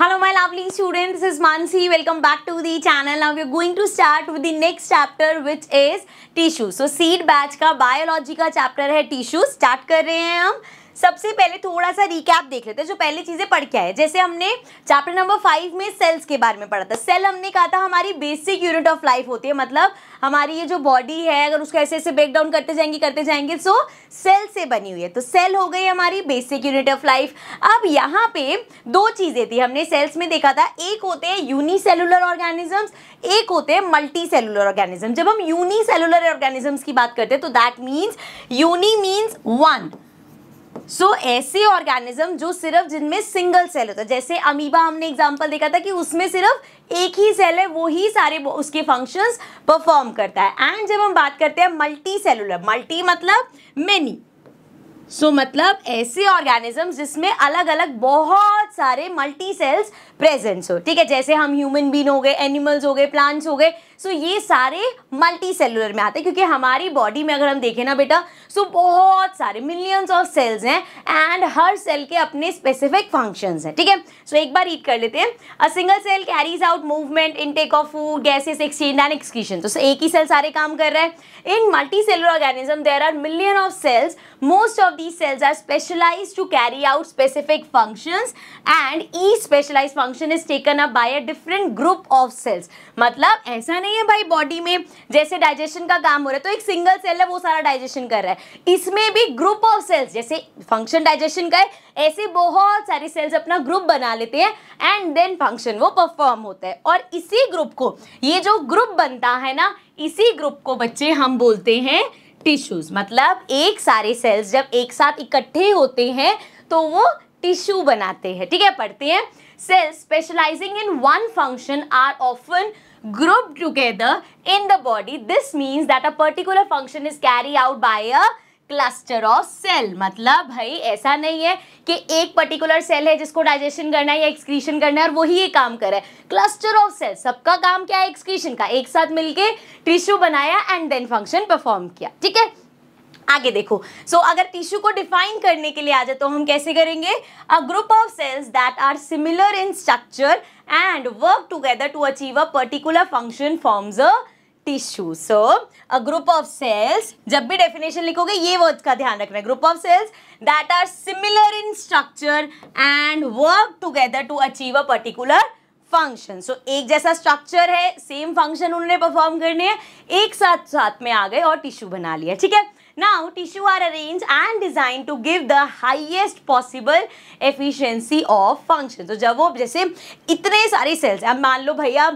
Hello my lovely students, this is Mansi. Welcome back to the channel. Now we are going to start with the next chapter which is tissue. So seed batch का biology का chapter है tissue. Start कर रहे हैं हम सबसे पहले थोड़ा सा रिकैप देख लेते हैं जो पहले चीज़ें पढ़ के आए जैसे हमने चैप्टर नंबर फाइव में सेल्स के बारे में पढ़ा था सेल हमने कहा था हमारी बेसिक यूनिट ऑफ लाइफ होती है मतलब हमारी ये जो बॉडी है अगर उसको ऐसे ऐसे ब्रेक डाउन करते जाएंगे करते जाएंगे सो सेल से बनी हुई है तो सेल हो गई हमारी बेसिक यूनिट ऑफ लाइफ अब यहाँ पे दो चीज़ें थी हमने सेल्स में देखा था एक होते हैं यूनिसेलुलर ऑर्गेनिजम्स एक होते हैं मल्टी सेलुलर ऑर्गेनिज्म जब हम यूनिसेलुलर ऑर्गेनिजम्स की बात करते हैं तो that means uni means one so so, ऐसे ऑर्गेनिज्म जो सिर्फ जिनमें सिंगल सेल होता है जैसे अमीबा हमने एग्जांपल देखा था कि उसमें सिर्फ एक ही सेल है वो ही सारे उसके फंक्शंस परफॉर्म करता है एंड जब हम बात करते हैं मल्टी सेलुलर मल्टी मतलब मेनी सो so, मतलब ऐसे ऑर्गेनिज्म जिसमें अलग अलग बहुत सारे मल्टी सेल्स प्रेजेंस हो ठीक है जैसे हम ह्यूमन बीन हो गए एनिमल्स हो गए प्लांट्स हो गए सो ये सारे मल्टी सेलुलर में आते हैं क्योंकि हमारी बॉडी में अगर हम देखें ना बेटा सो बहुत सारे मिलियंस ऑफ सेल्स हैं एंड हर सेल के अपने स्पेसिफिक फंक्शंस हैं ठीक है सो एक बार रीड कर लेते हैं a single cell carries out movement intake of food gases exchange and excretion तो एक ही सेल सारे काम कर रहा है in multi cellular organism there are million of cells most of these cells are specialise to carry out specific function and each specialise function is taken up by a different group of cells मतलब ऐसा नहीं है भाई body में जैसे digestion का काम हो रहा है तो एक सिंगल सेल है वो सारा डाइजेशन कर रहा है इसमें भी ग्रुप ऑफ सेल्स जैसे फंक्शन डाइजेशन का है ऐसे बहुत सारी सेल्स अपना ग्रुप बना लेते हैं एंड देन फंक्शन वो परफॉर्म होता है और इसी ग्रुप को ये जो ग्रुप बनता है ना इसी ग्रुप को बच्चे हम बोलते हैं टिश्यूज मतलब एक सारे सेल्स जब एक साथ इकट्ठे होते हैं तो वो टिश्यू बनाते हैं ठीक है पढ़ते हैं cells specialising in one function are often grouped together in the body. This means that a particular function is carried out by a cluster of cell मतलब भाई ऐसा नहीं है कि एक पर्टिकुलर सेल है जिसको डाइजेशन करना है या एक्सक्रीशन करना है और वही ये काम करे क्लस्टर ऑफ सेल सबका काम क्या है एक्सक्रीशन का एक साथ मिलके टिश्यू बनाया एंड देन फंक्शन परफॉर्म किया ठीक है आगे देखो सो so, अगर टिश्यू को डिफाइन करने के लिए आ जाए तो हम कैसे करेंगे a group of cells that are similar in structure and work together to achieve a particular function forms a tissue so a group of cells जब भी डेफिनेशन लिखोगे ये वर्ड का ध्यान रखना है group of cells that are similar in structure and work together to achieve a particular function so एक जैसा स्ट्रक्चर है सेम फंक्शन उन्होंने परफॉर्म करने हैं एक साथ साथ में आ गए और टिश्यू बना लिया ठीक है Now tissue are arranged and designed to give the highest possible efficiency of function. so जब वो जैसे इतने सारे cells अब मान लो भैया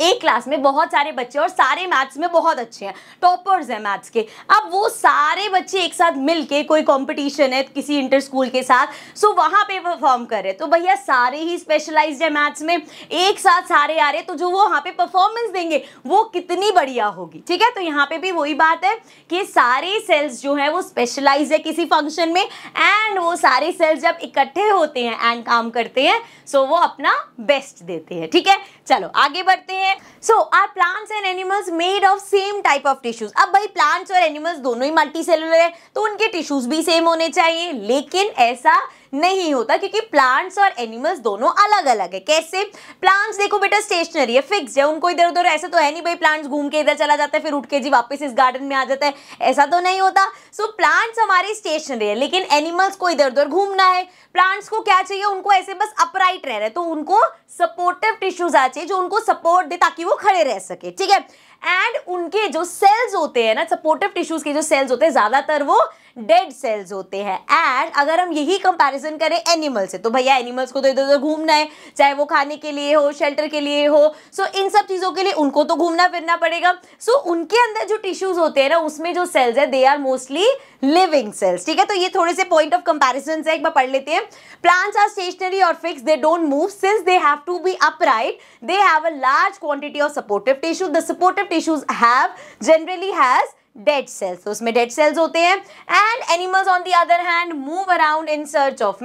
एक क्लास में बहुत सारे बच्चे और सारे मैथ्स में बहुत अच्छे हैं टॉपर्स हैं मैथ्स के अब वो सारे बच्चे एक साथ मिल के कोई कॉम्पिटिशन है किसी इंटर स्कूल के साथ सो वहाँ पे परफॉर्म कर रहे तो भैया सारे ही स्पेशलाइज है मैथ्स में एक साथ सारे आ रहे तो जो वो वहाँ पे परफॉर्मेंस देंगे वो कितनी बढ़िया होगी ठीक है तो यहाँ पे भी वही बात है कि सारे सेल्स जो है वो स्पेशलाइज है किसी फंक्शन में एंड वो सारे सेल्स जब इकट्ठे होते हैं एंड काम करते हैं सो so वो अपना बेस्ट देते हैं ठीक है चलो आगे बढ़ते हैं so are plants and animals made of same type of tissues अब भाई प्लांट्स और एनिमल्स दोनों ही मल्टी सेलुलर है तो उनके टिश्यूज भी सेम होने चाहिए लेकिन ऐसा नहीं होता क्योंकि प्लांट्स और एनिमल्स दोनों अलग अलग है कैसे प्लांट्स देखो बेटा स्टेशनरी है फिक्स है उनको इधर उधर ऐसा तो है नहीं भाई प्लांट्स घूम के इधर चला जाता है फिर उठ के जी वापस इस गार्डन में आ जाता है ऐसा तो नहीं होता सो so, प्लांट्स हमारे स्टेशनरी है लेकिन एनिमल्स को इधर उधर घूमना है प्लांट्स को क्या चाहिए उनको ऐसे बस अपराइट रह रहे तो उनको सपोर्टिव टिश्यूज आ चाहिए जो उनको सपोर्ट दे ताकि वो खड़े रह सके ठीक है एंड उनके जो सेल्स होते हैं ना सपोर्टिव टिश्यूज के जो सेल्स होते हैं ज़्यादातर वो डेड सेल्स होते हैं एंड अगर हम यही कंपैरिजन करें एनिमल से तो भैया एनिमल्स को तो इधर उधर घूमना है चाहे वो खाने के लिए हो शेल्टर के लिए हो सो so, इन सब चीज़ों के लिए उनको तो घूमना फिरना पड़ेगा सो so, उनके अंदर जो टिश्यूज़ होते हैं ना उसमें जो सेल्स है they are mostly living cells ठीक है तो ये थोड़े से पॉइंट ऑफ कंपेरिजन है एक बार पढ़ लेते हैं प्लांट्स आर स्टेशनरी और fix they don't move since they have to be upright they have a large quantity of supportive tissue the supportive tissues have generally has dead cells तो उसमें dead cells होते हैं and animals on the other hand move around in search of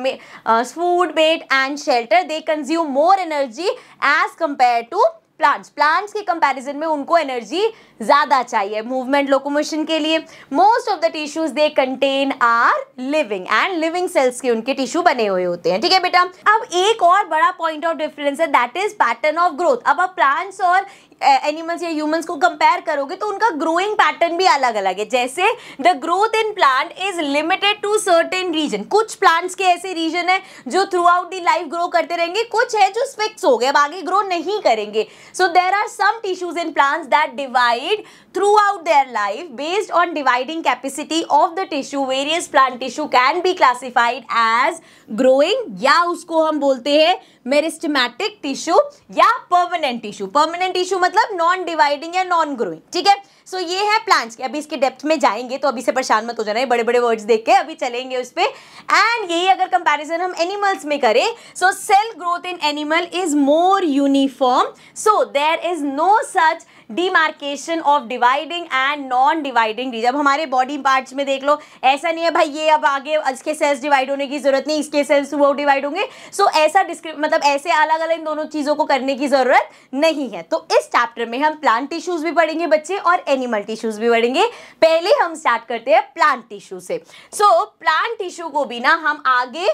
food mate and shelter they consume more energy as compare to plants plants के comparison में उनको energy ज़्यादा चाहिए movement locomotion के लिए most of the tissues they contain are living and living cells के उनके tissue बने हुए होते हैं ठीक है बेटा अब एक और बड़ा पॉइंट ऑफ डिफरेंस है that is pattern of growth अब आप प्लांट्स और एनिमल्स या ह्यूमंस को कंपेयर करोगे तो उनका ग्रोइंग पैटर्न भी अलग अलग है जैसे the growth in plant is limited to certain region कुछ प्लांट्स के ऐसे रीजन है जो throughout the life grow करते रहेंगे कुछ है जो फिक्स हो गए अब आगे ग्रो नहीं करेंगे so there are some tissues in plants that divide made throughout their life based on dividing capacity of the tissue various plant tissue can be classified as growing या उसको हम बोलते हैं मेरिस्टमैटिक टिश्यू या permanent tissue permanent tissue मतलब non dividing या non growing ठीक है सो so, ये है प्लांट्स के अभी इसके डेप्थ में जाएंगे तो अभी से परेशान मत हो जाना है बड़े बड़े वर्ड्स देख के अभी चलेंगे उस पर एंड यही अगर कंपैरिजन हम एनिमल्स में करें so cell growth in animal is more uniform so there is no such demarcation of dividing and non dividing जब हमारे बॉडी पार्ट्स में देख लो ऐसा नहीं है भाई ये अब आगे इसके सेल्स डिवाइड होने की जरूरत नहीं इसके सेल्स वो डिवाइड होंगे सो so, ऐसा मतलब मतलब ऐसे अलग अलग इन दोनों चीज़ों को करने की ज़रूरत नहीं है तो इस चैप्टर में हम प्लांट टिश्यूज़ भी पढ़ेंगे बच्चे और एनिमल टिश्यूज़ भी पढ़ेंगे पहले हम स्टार्ट करते हैं प्लांट टिश्यू से सो so, प्लांट टिश्यू को भी ना हम आगे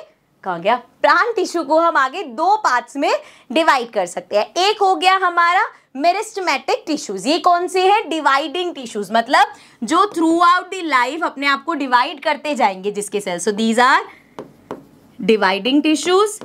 कहा गया प्लांट टिश्यू को हम आगे दो पार्ट्स में डिवाइड कर सकते हैं एक हो गया हमारा मेरिस्टमेटिक टिश्यूज ये कौन से हैं डिवाइडिंग टिश्यूज मतलब जो थ्रू आउट दी लाइफ अपने आप को डिवाइड करते जाएंगे जिसके cells so these are dividing tissues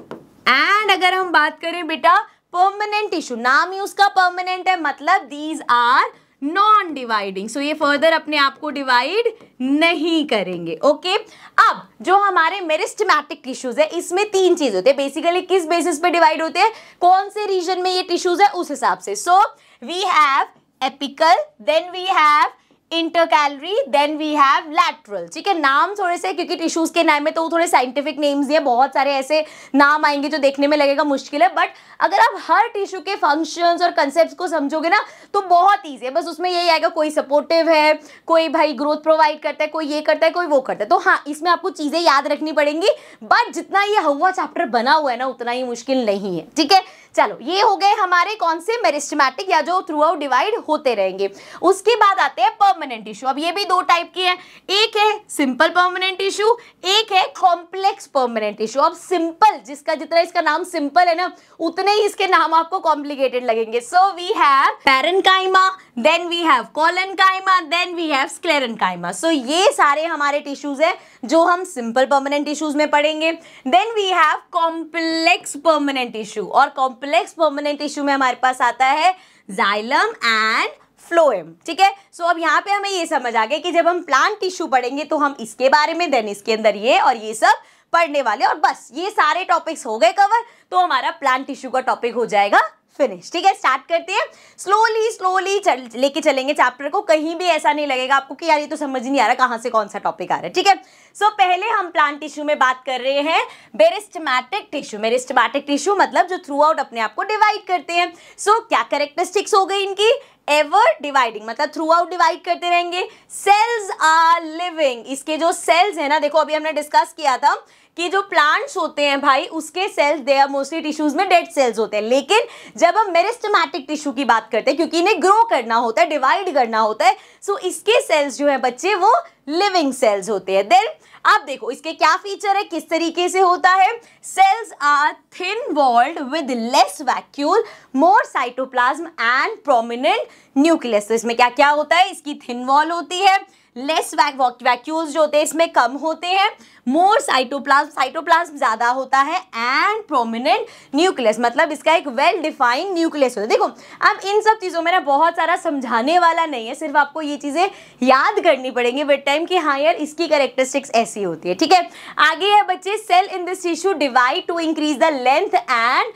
and अगर हम बात करें बेटा परमानेंट टिश्यू नाम ही उसका परमानेंट है मतलब these are non dividing so ये फर्दर अपने आप को डिवाइड नहीं करेंगे ओके okay? अब जो हमारे मेरिस्टमैटिक टिश्यूज है इसमें तीन चीज होते हैं बेसिकली किस बेसिस पे डिवाइड होते हैं कौन से रीजन में ये टिश्यूज है उस हिसाब से so we have apical then we have intercalary then we have lateral ठीक है नाम थोड़े से क्योंकि टिश्यूज के नाम में तो थोड़े साइंटिफिक नेम्स दिए बहुत सारे ऐसे नाम आएंगे जो देखने में लगेगा मुश्किल है बट अगर आप हर टिश्यू के फंक्शंस और कंसेप्ट को समझोगे ना तो बहुत ईजी है बस उसमें यही आएगा कोई सपोर्टिव है कोई भाई ग्रोथ प्रोवाइड करता है कोई ये करता है कोई वो करता है तो हाँ इसमें आपको चीज़ें याद रखनी पड़ेंगी बट जितना ये हवा चैप्टर बना हुआ है ना उतना ही मुश्किल नहीं है ठीक है चलो ये हो गए हमारे कौन से मेरिस्टमैटिक या जो थ्रू आउट डिवाइड होते रहेंगे उसके बाद आते हैं परमानेंट इशू अब ये भी दो टाइप के हैं एक है सिंपल परमानेंट इशू एक है कॉम्प्लेक्स परमानेंट इशू अब सिंपल जिसका जितना इसका नाम सिंपल है ना उतने ही इसके नाम आपको कॉम्प्लिकेटेड लगेंगे so we have parenchyma then we have collenchyma then we have sclerenchyma so ये सारे हमारे टिश्यूज है जो हम सिंपल परमानेंट इशूज में पढ़ेंगे then we have complex permanent issue और कॉम्प्लेक्स कॉम्प्लेक्स परमानेंट टिश्यू में हमारे पास आता है जाइलम एंड फ्लोएम ठीक है सो अब यहाँ पे हमें ये समझ आ गया कि जब हम प्लांट टिश्यू पढ़ेंगे तो हम इसके बारे में देन इसके अंदर ये और ये सब पढ़ने वाले और बस ये सारे टॉपिक्स हो गए कवर तो हमारा प्लांट टिश्यू का टॉपिक हो जाएगा फिनिश ठीक है स्टार्ट करते हैं स्लोली स्लोली चल लेके चलेंगे चैप्टर को कहीं भी ऐसा नहीं लगेगा आपको कि यार ये तो समझ नहीं आ रहा कहाँ से कौन सा टॉपिक आ रहा है ठीक है सो पहले हम प्लांट टिश्यू में बात कर रहे हैं बेरिस्टमैटिक टिश्यू मेरिस्टमैटिक टिश्यू मतलब जो थ्रू आउट अपने आप को डिवाइड करते हैं सो so, क्या करेक्टरिस्टिक्स हो गई इनकी एवर डिवाइडिंग मतलब थ्रू आउट डिवाइड करते रहेंगे सेल्स आर लिविंग इसके जो सेल्स है ना देखो अभी हमने डिस्कस किया था कि जो प्लांट्स होते हैं भाई उसके cells they are mostly tissues में डेड सेल्स होते हैं लेकिन जब हम मेरिस्टमैटिक टिश्यू की बात करते हैं क्योंकि इन्हें ग्रो करना होता है डिवाइड करना होता है सो so इसके सेल्स जो है बच्चे वो लिविंग सेल्स होते हैं देन अब देखो इसके क्या फीचर है किस तरीके से होता है cells are thin walled with less vacuole more cytoplasm and prominent nucleus तो इसमें क्या क्या होता है इसकी थिन वॉल होती है लेस वैक्यूल्स जो होते हैं इसमें कम होते हैं मोर साइटोप्लाज्म साइटोप्लाज्म ज़्यादा होता है एंड प्रोमिनेंट न्यूक्लियस मतलब इसका एक वेल डिफाइंड न्यूक्लियस होता है देखो अब इन सब चीज़ों में ना बहुत सारा समझाने वाला नहीं है सिर्फ आपको ये चीज़ें याद करनी पड़ेंगी विद टाइम की हाँ यार इसकी करेक्टरिस्टिक्स ऐसी होती है ठीक है आगे है बच्चे cell in this tissue divide to increase the length and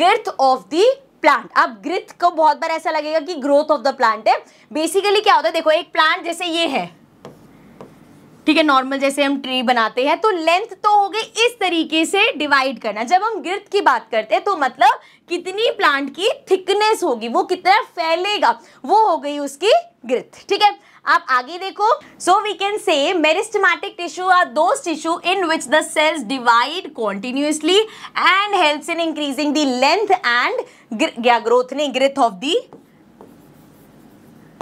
girth of the plant अब ग्रिथ को बहुत बार ऐसा लगेगा कि ग्रोथ ऑफ द प्लांट है बेसिकली क्या होता है देखो एक प्लांट जैसे ये है ठीक है नॉर्मल जैसे हम ट्री बनाते हैं तो लेंथ तो हो गई इस तरीके से डिवाइड करना जब हम ग्रिथ की बात करते हैं तो मतलब कितनी प्लांट की थिकनेस होगी वो कितना फैलेगा वो हो गई उसकी ग्रिथ ठीक है आप आगे देखो so we can say meristematic tissue are दो tissue in which the cells divide continuously and helps in increasing the length and growth नहीं ग्रेथ ऑफ दी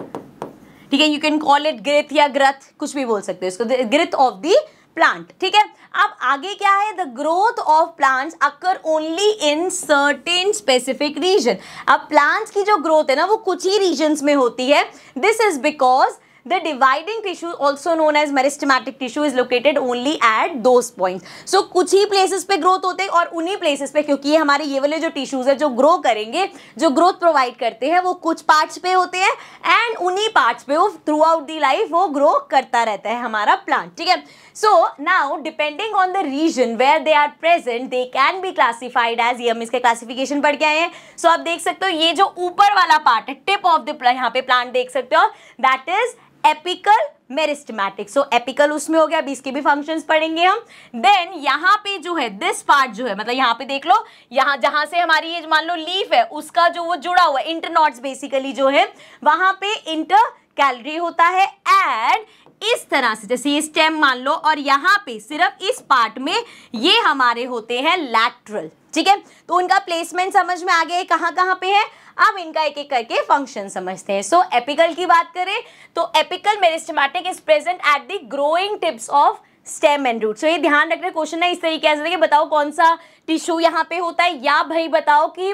ठीक है you can call it girth या ग्रथ कुछ भी बोल सकते हो इसको ग्रेथ ऑफ दी प्लांट ठीक है अब आगे क्या है the growth of plants occur only in certain specific region अब प्लांट्स की जो ग्रोथ है ना वो कुछ ही रीजन्स में होती है this is because the dividing tissue also known as meristematic tissue is located only at those points so कुछ ही places पे growth होते हैं और उन्हीं places पे क्योंकि ये हमारे ये वाले जो tissues है जो grow करेंगे जो growth provide करते हैं वो कुछ parts पे होते हैं and उन्हीं parts पे वो throughout आउट दी लाइफ वो ग्रो करता रहता है हमारा प्लांट ठीक है so now depending on the region where they are present they can be classified as ये हम इसके क्लासिफिकेशन पढ़ के आए हैं सो so, आप देख सकते हो ये जो ऊपर वाला पार्ट है टिप ऑफ द यहाँ पे प्लांट देख सकते हो that is apical meristematic so apical उसमें हो गया अभी इसके भी फंक्शन पढ़ेंगे हम देन यहाँ पे जो है दिस पार्ट जो है मतलब यहाँ पे देख लो यहाँ जहाँ से हमारी ये मान लो लीफ है उसका जो वो जुड़ा हुआ इंटरनॉट्स बेसिकली जो है वहां पे इंटर कैलरी होता है एंड इस तरह से जैसे ये स्टेम मान लो और यहाँ पे सिर्फ इस पार्ट में ये हमारे होते हैं लैटरल ठीक है तो उनका प्लेसमेंट समझ में आ गया कहाँ कहाँ पे है अब इनका एक एक करके फंक्शन समझते हैं सो so, एपिकल की बात करें तो apical meristematic is present at the growing tips of stem and root so ये ध्यान रखना क्वेश्चन है इस तरीके से देखिए बताओ कौन सा टिश्यू यहाँ पे होता है या भाई बताओ कि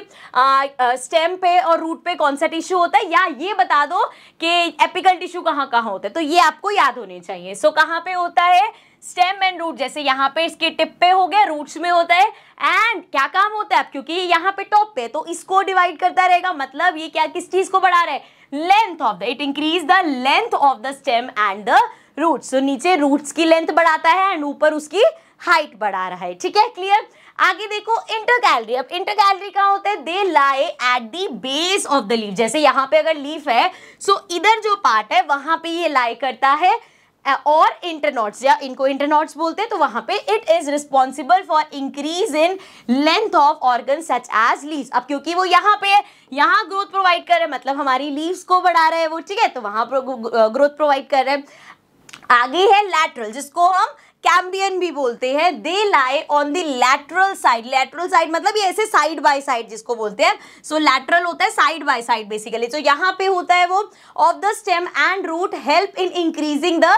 स्टेम पे और रूट पे कौन सा टिश्यू होता है या ये बता दो कि एपिकल टिश्यू कहाँ कहाँ होता है तो ये आपको याद होने चाहिए सो so, कहाँ पे होता है स्टेम एंड रूट जैसे यहाँ पे इसके टिप पे हो गया रूट्स में होता है एंड क्या काम होता है अब क्योंकि ये यहाँ पे टॉप पे तो इसको डिवाइड करता रहेगा मतलब ये क्या किस चीज को बढ़ा रहा है length of the it increase the length of the stem and the root so नीचे रूट्स की लेंथ बढ़ाता है एंड ऊपर उसकी हाइट बढ़ा रहा है ठीक है क्लियर आगे देखो इंटर गैलरी अब इंटर गैलरी कहाँ होता है they lie at the base of the leaf जैसे यहाँ पे अगर लीफ है सो so इधर जो पार्ट है वहां पे ये लाई करता है और इंटरनॉट्स या इनको इंटरनॉट्स बोलते हैं तो वहां पे it is responsible for increase in length of organ such as leaves अब क्योंकि वो यहाँ पे यहाँ ग्रोथ प्रोवाइड कर रहे हैं मतलब हमारी लीव्स को बढ़ा रहे हैं वो ठीक है तो वहाँ ग्रोथ प्रोवाइड कर रहे हैं आगे है लैटरल जिसको हम कैम्बियन भी बोलते हैं they lie on the lateral side lateral side मतलब ये ऐसे साइड बाय साइड जिसको बोलते हैं सो so, लैटरल होता है साइड बाय साइड बेसिकली तो यहाँ पे होता है वो of the stem and root help in increasing the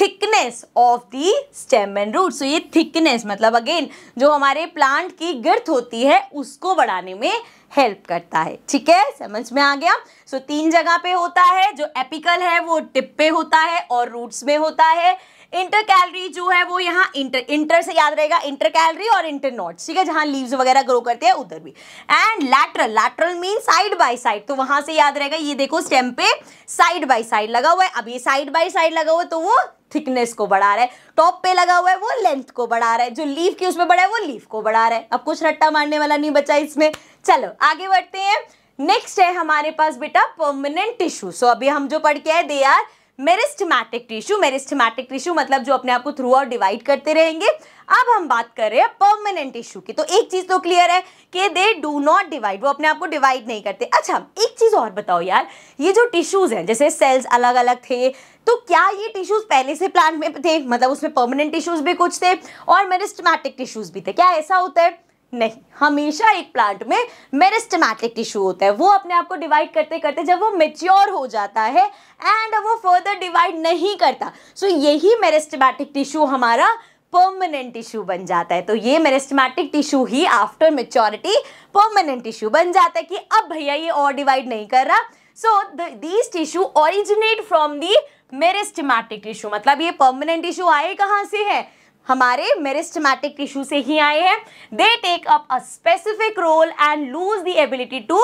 thickness of the stem and root so ये थिकनेस मतलब अगेन जो हमारे प्लांट की गिरथ होती है उसको बढ़ाने में हेल्प करता है ठीक है समझ में आ गया सो so, तीन जगह पे होता है जो एपिकल है वो टिप पे होता है और रूट्स में होता है इंटर कैलरी जो है वो यहाँ इंटर इंटर से याद रहेगा इंटर कैलरी और इंटर नॉट ठीक है जहाँ लीव्स वगैरह ग्रो करते हैं उधर भी and lateral lateral mean side by side तो वहां से याद रहेगा ये देखो स्टेम पे साइड बाय साइड लगा हुआ है अब ये साइड बाय साइड लगा हुआ तो वो थिकनेस को बढ़ा रहा है टॉप पे लगा हुआ है वो लेंथ को बढ़ा रहा है जो लीव की उसमें बढ़ा है वो लीव को बढ़ा रहा है अब कुछ रट्टा मारने वाला नहीं बचा इसमें चलो आगे बढ़ते हैं नेक्स्ट है हमारे पास बेटा परमानेंट टिश्यू सो अभी हम जो पढ़ के आए they are meristematic tissue meristematic tissue मतलब जो अपने आप को थ्रू आउट डिवाइड करते रहेंगे अब हम बात कर रहे हैं परमानेंट टिश्यू की तो एक चीज़ तो क्लियर है कि दे डू नॉट डिवाइड वो अपने आप को डिवाइड नहीं करते अच्छा एक चीज़ और बताओ यार ये जो टिश्यूज़ हैं जैसे सेल्स अलग अलग थे तो क्या ये टिश्यूज़ पहले से प्लांट में थे मतलब उसमें परमानेंट टिश्यूज़ भी कुछ थे और मेरिस्टमैटिक टिश्यूज़ भी थे क्या ऐसा होता है नहीं हमेशा एक प्लांट में मेरिस्टमैटिक टिश्यू होता है वो अपने आप को डिवाइड करते करते जब वो मेच्योर हो जाता है एंड वो फर्दर डिवाइड नहीं करता सो so, यही मेरिस्टमैटिक टिश्यू हमारा परमानेंट टिश्यू बन जाता है तो ये मेरिस्टमैटिक टिश्यू ही आफ्टर मेच्योरिटी परमानेंट टिश्यू बन जाता है कि अब भैया ये और डिवाइड नहीं कर रहा so these tissue originate from the meristematic tissue मतलब ये परमानेंट टिश्यू आए कहाँ से है हमारे मेरिस्टमैटिक टिश्यू से ही आए हैं they take up a specific role and lose the ability to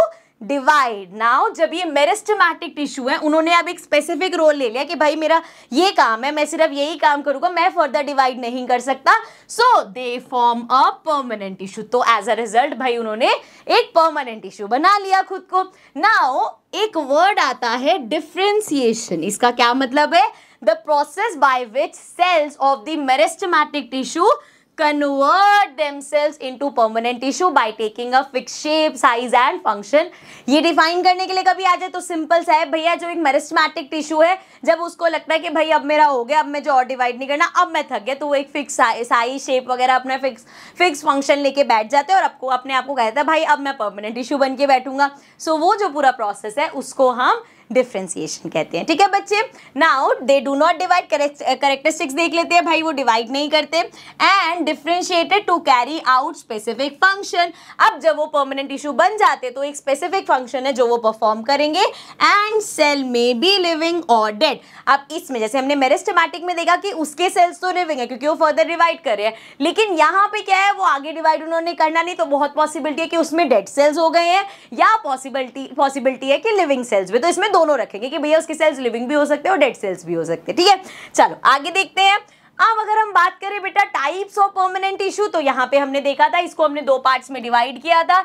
divide now जब ये मेरिस्टमैटिक टिश्यू है उन्होंने अब एक स्पेसिफिक रोल ले लिया कि भाई मेरा ये काम है मैं सिर्फ यही काम करूंगा मैं फर्दर डिवाइड नहीं कर सकता so they form a permanent tissue तो एज अ रिजल्ट भाई उन्होंने एक परमानेंट टिश्यू बना लिया खुद को नाउ एक वर्ड आता है डिफ्रेंसिएशन इसका क्या मतलब है process by which cells of the meristematic tissue tissue convert themselves into permanent tissue by taking a fixed shape, size and function. ये define करने के लिए कभी आ जाए तो सिंपल सा है भैया जो एक मेरेस्टमैटिक टिश्यू है जब उसको लगता है कि भाई अब मेरा हो गया अब मैं जो और डिवाइड नहीं करना अब मैं थक गया तो वो एक फिक्स साइज शेप वगैरह अपना फिक्स फिक्स फंक्शन लेके बैठ जाते हैं और आपको अपने आप को कहता है भाई अब मैं परमानेंट टिश्यू बन के बैठूंगा सो so, वो जो पूरा प्रोसेस है उसको हम डिफ्रेंसिएशन कहते हैं ठीक है बच्चे now they do not divide characteristics देख लेते हैं भाई वो डिवाइड नहीं करते and differentiated to carry out specific function अब जब वो परमानेंट इशू बन जाते तो एक स्पेसिफिक फंक्शन है जो वो परफॉर्म करेंगे and cell may be living और डेड अब इसमें जैसे हमने मेरेस्टमैटिक में देखा कि उसके सेल्स तो लिविंग है क्योंकि वो फर्दर डिवाइड कर रहे हैं लेकिन यहाँ पे क्या है वो आगे डिवाइड उन्होंने करना नहीं तो बहुत पॉसिबिलिटी है कि उसमें डेड सेल्स हो गए हैं या पॉसिबिलिटी पॉसिबिलिटी है कि लिविंग सेल्स भी तो इसमें दो दोनों रखेंगे कि भैया उसके सेल्स लिविंग भी हो सकते हैं और डेड सेल्स भी हो सकते हैं ठीक है चलो आगे देखते हैं अब अगर हम बात करें बेटा टाइप्स ऑफ परमानेंट टिश्यू तो यहाँ पे हमने देखा था इसको हमने दो पार्ट्स में डिवाइड किया था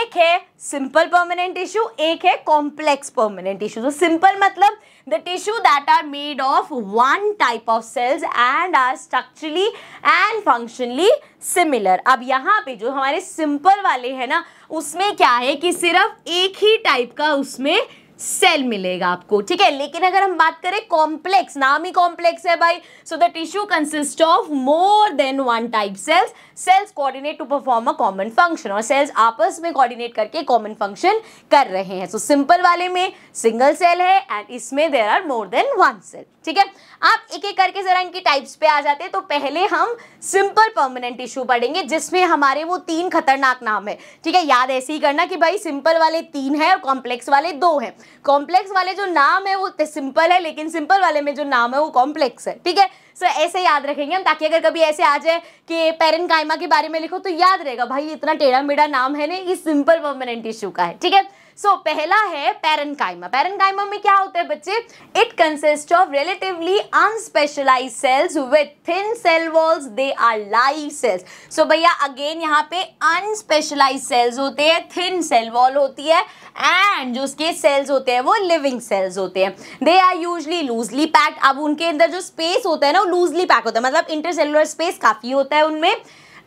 एक है सिंपल परमानेंट टिश्यू एक है कॉम्प्लेक्स परमानेंट टिश्यू तो सिंपल मतलब the tissue that are made of one type of cells and are structurally and functionally similar अब यहाँ पे जो हमारे सिंपल वाले हैं ना उसमें क्या है कि सिर्फ एक ही टाइप का उसमें सेल मिलेगा आपको ठीक है लेकिन अगर हम बात करें कॉम्प्लेक्स नाम ही कॉम्प्लेक्स है भाई so the tissue consist of more than one type cells cells coordinate to perform a common function और सेल्स आपस में कोऑर्डिनेट करके कॉमन फंक्शन कर रहे हैं सो so, सिंपल वाले में सिंगल सेल है एंड इसमें there are more than one cell ठीक है आप एक एक करके जरा इनकी टाइप्स पे आ जाते हैं तो पहले हम सिंपल परमानेंट इशू पढ़ेंगे जिसमें हमारे वो तीन खतरनाक नाम है ठीक है याद ऐसे ही करना कि भाई सिंपल वाले तीन है और कॉम्प्लेक्स वाले दो हैं कॉम्प्लेक्स वाले जो नाम है वो सिंपल है लेकिन सिंपल वाले में जो नाम है वो कॉम्प्लेक्स है ठीक है सो ऐसे याद रखेंगे हम ताकि अगर कभी ऐसे आ जाए कि पेरन कायमा के बारे में लिखो तो याद रहेगा भाई इतना टेढ़ा मेढ़ा नाम है ना ये सिंपल परमानेंट इशू का है ठीक है सो so, पहला है पेरेंकाइमा पेरेंकाइमा में क्या होता है बच्चे it consist of relatively unspecialised cells with thin cell walls they are live cells so भैया अगेन यहाँ पे अनस्पेशलाइज सेल्स होते हैं थिन सेल वॉल होती है एंड जो उसके सेल्स होते हैं वो लिविंग सेल्स होते हैं they are usually loosely packed अब उनके अंदर जो स्पेस होता है ना वो लूजली पैक होता है मतलब इंटरसेलुलर स्पेस काफ़ी होता है उनमें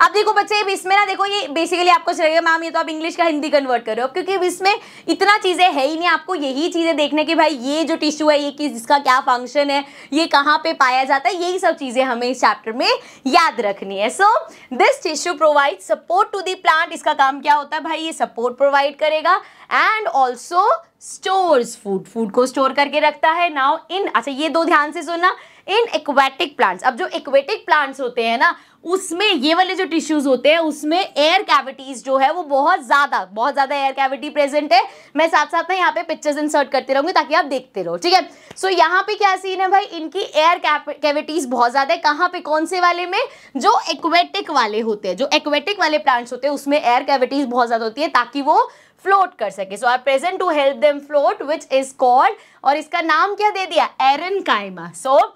अब देखो बच्चे इसमें ना देखो ये बेसिकली आपको चलेगा मैम ये तो आप इंग्लिश का हिंदी कन्वर्ट करो हो क्योंकि इसमें इतना चीज़ें है ही नहीं आपको यही चीज़ें देखने की भाई ये जो टिश्यू है ये किस जिसका क्या फंक्शन है ये कहाँ पे पाया जाता है यही सब चीज़ें हमें इस चैप्टर में याद रखनी है so this tissue provide support to the plant इसका काम क्या होता है भाई ये सपोर्ट प्रोवाइड करेगा and also stores food food को स्टोर करके रखता है नाउ इन अच्छा ये दो ध्यान से सुनना इन एक्वेटिक प्लांट्स अब जो एक्वेटिक प्लांट्स होते हैं ना उसमें ये वाले जो टिश्यूज होते हैं उसमें एयर कैविटीज जो है वो बहुत ज़्यादा बहुत ज़्यादा एयर कैविटी प्रेजेंट है मैं साथ साथ में यहाँ पे पिक्चर्स इंसर्ट करते रहूंगी ताकि आप देखते रहो ठीक है सो so, यहाँ पे क्या सीन है भाई इनकी एयर कैविटीज बहुत ज़्यादा है कहाँ पे कौन से वाले में जो एक्वेटिक वाले होते हैं जो एक्वेटिक वाले प्लांट्स होते हैं उसमें एयर कैविटीज बहुत ज़्यादा होती है ताकि वो फ्लोट कर सके so are present to help them float which is called और इसका नाम क्या दे दिया एरन कायमा सो so,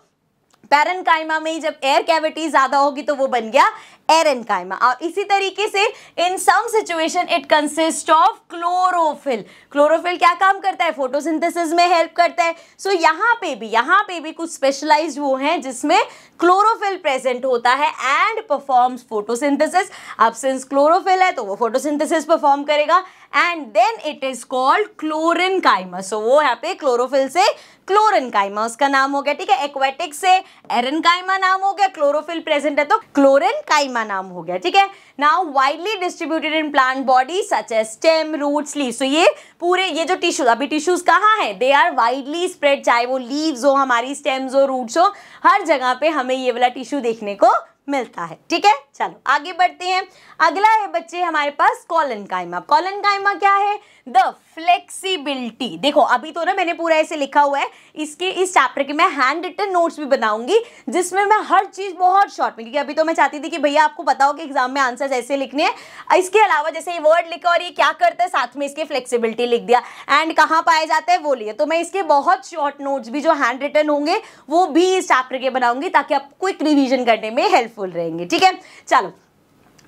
पैरनकाइमा में जब एयर कैविटी ज़्यादा होगी तो वो बन गया एरनकाइमा और इसी तरीके से in some situation it consist of chlorophyll chlorophyll क्या काम करता है फोटोसिंथेसिस में हेल्प करता है सो so, यहाँ पे भी यहाँ पे भी कुछ स्पेशलाइज्ड वो हैं जिसमें क्लोरोफिल प्रेजेंट होता है एंड परफॉर्म्स फोटोसिंथेसिस अब सिंस क्लोरोफिल है तो वो फोटोसिंथेसिस परफॉर्म करेगा and then it is called chlorenchyma so वो यहाँ पे क्लोरोफिल से क्लोरिन काइमा उसका नाम हो गया ठीक है एक्वेटिक से एरन काइमा नाम हो गया क्लोरोफिल प्रेजेंट है तो क्लोरिन काइमा नाम हो गया ठीक है now widely distributed in plant body such as stem roots leave so ये पूरे ये जो टिश्यूज अभी टिश्यूज कहाँ है दे आर वाइडली स्प्रेड चाहे वो लीव्स हो हमारी स्टेम्स हो रूट्स हो हर जगह पे हमें ये वाला टिश्यू देखने को मिलता है ठीक है चलो आगे बढ़ते हैं अगला है बच्चे हमारे पास कॉलन कायमा कॉलन कायमा क्या है द फ्लेक्सिबिलिटी देखो अभी तो ना मैंने पूरा ऐसे लिखा हुआ है इसके इस चैप्टर के मैं हैंड रिटन नोट्स भी बनाऊंगी जिसमें मैं हर चीज़ बहुत शॉर्ट में क्योंकि अभी तो मैं चाहती थी कि भैया आपको बताओ कि एग्जाम में आंसर ऐसे लिखने हैं इसके अलावा जैसे ये वर्ड लिखा और ये क्या करता है साथ में इसके फ्लेक्सीबिलिटी लिख दिया एंड कहाँ पाया जाता है वो लिए तो मैं इसके बहुत शॉर्ट नोट्स भी जो हैंड रिटन होंगे वो भी इस चैप्टर के बनाऊंगी ताकि आप क्विक रिविजन करने में हेल्प हेल्पफुल रहेंगे ठीक है चलो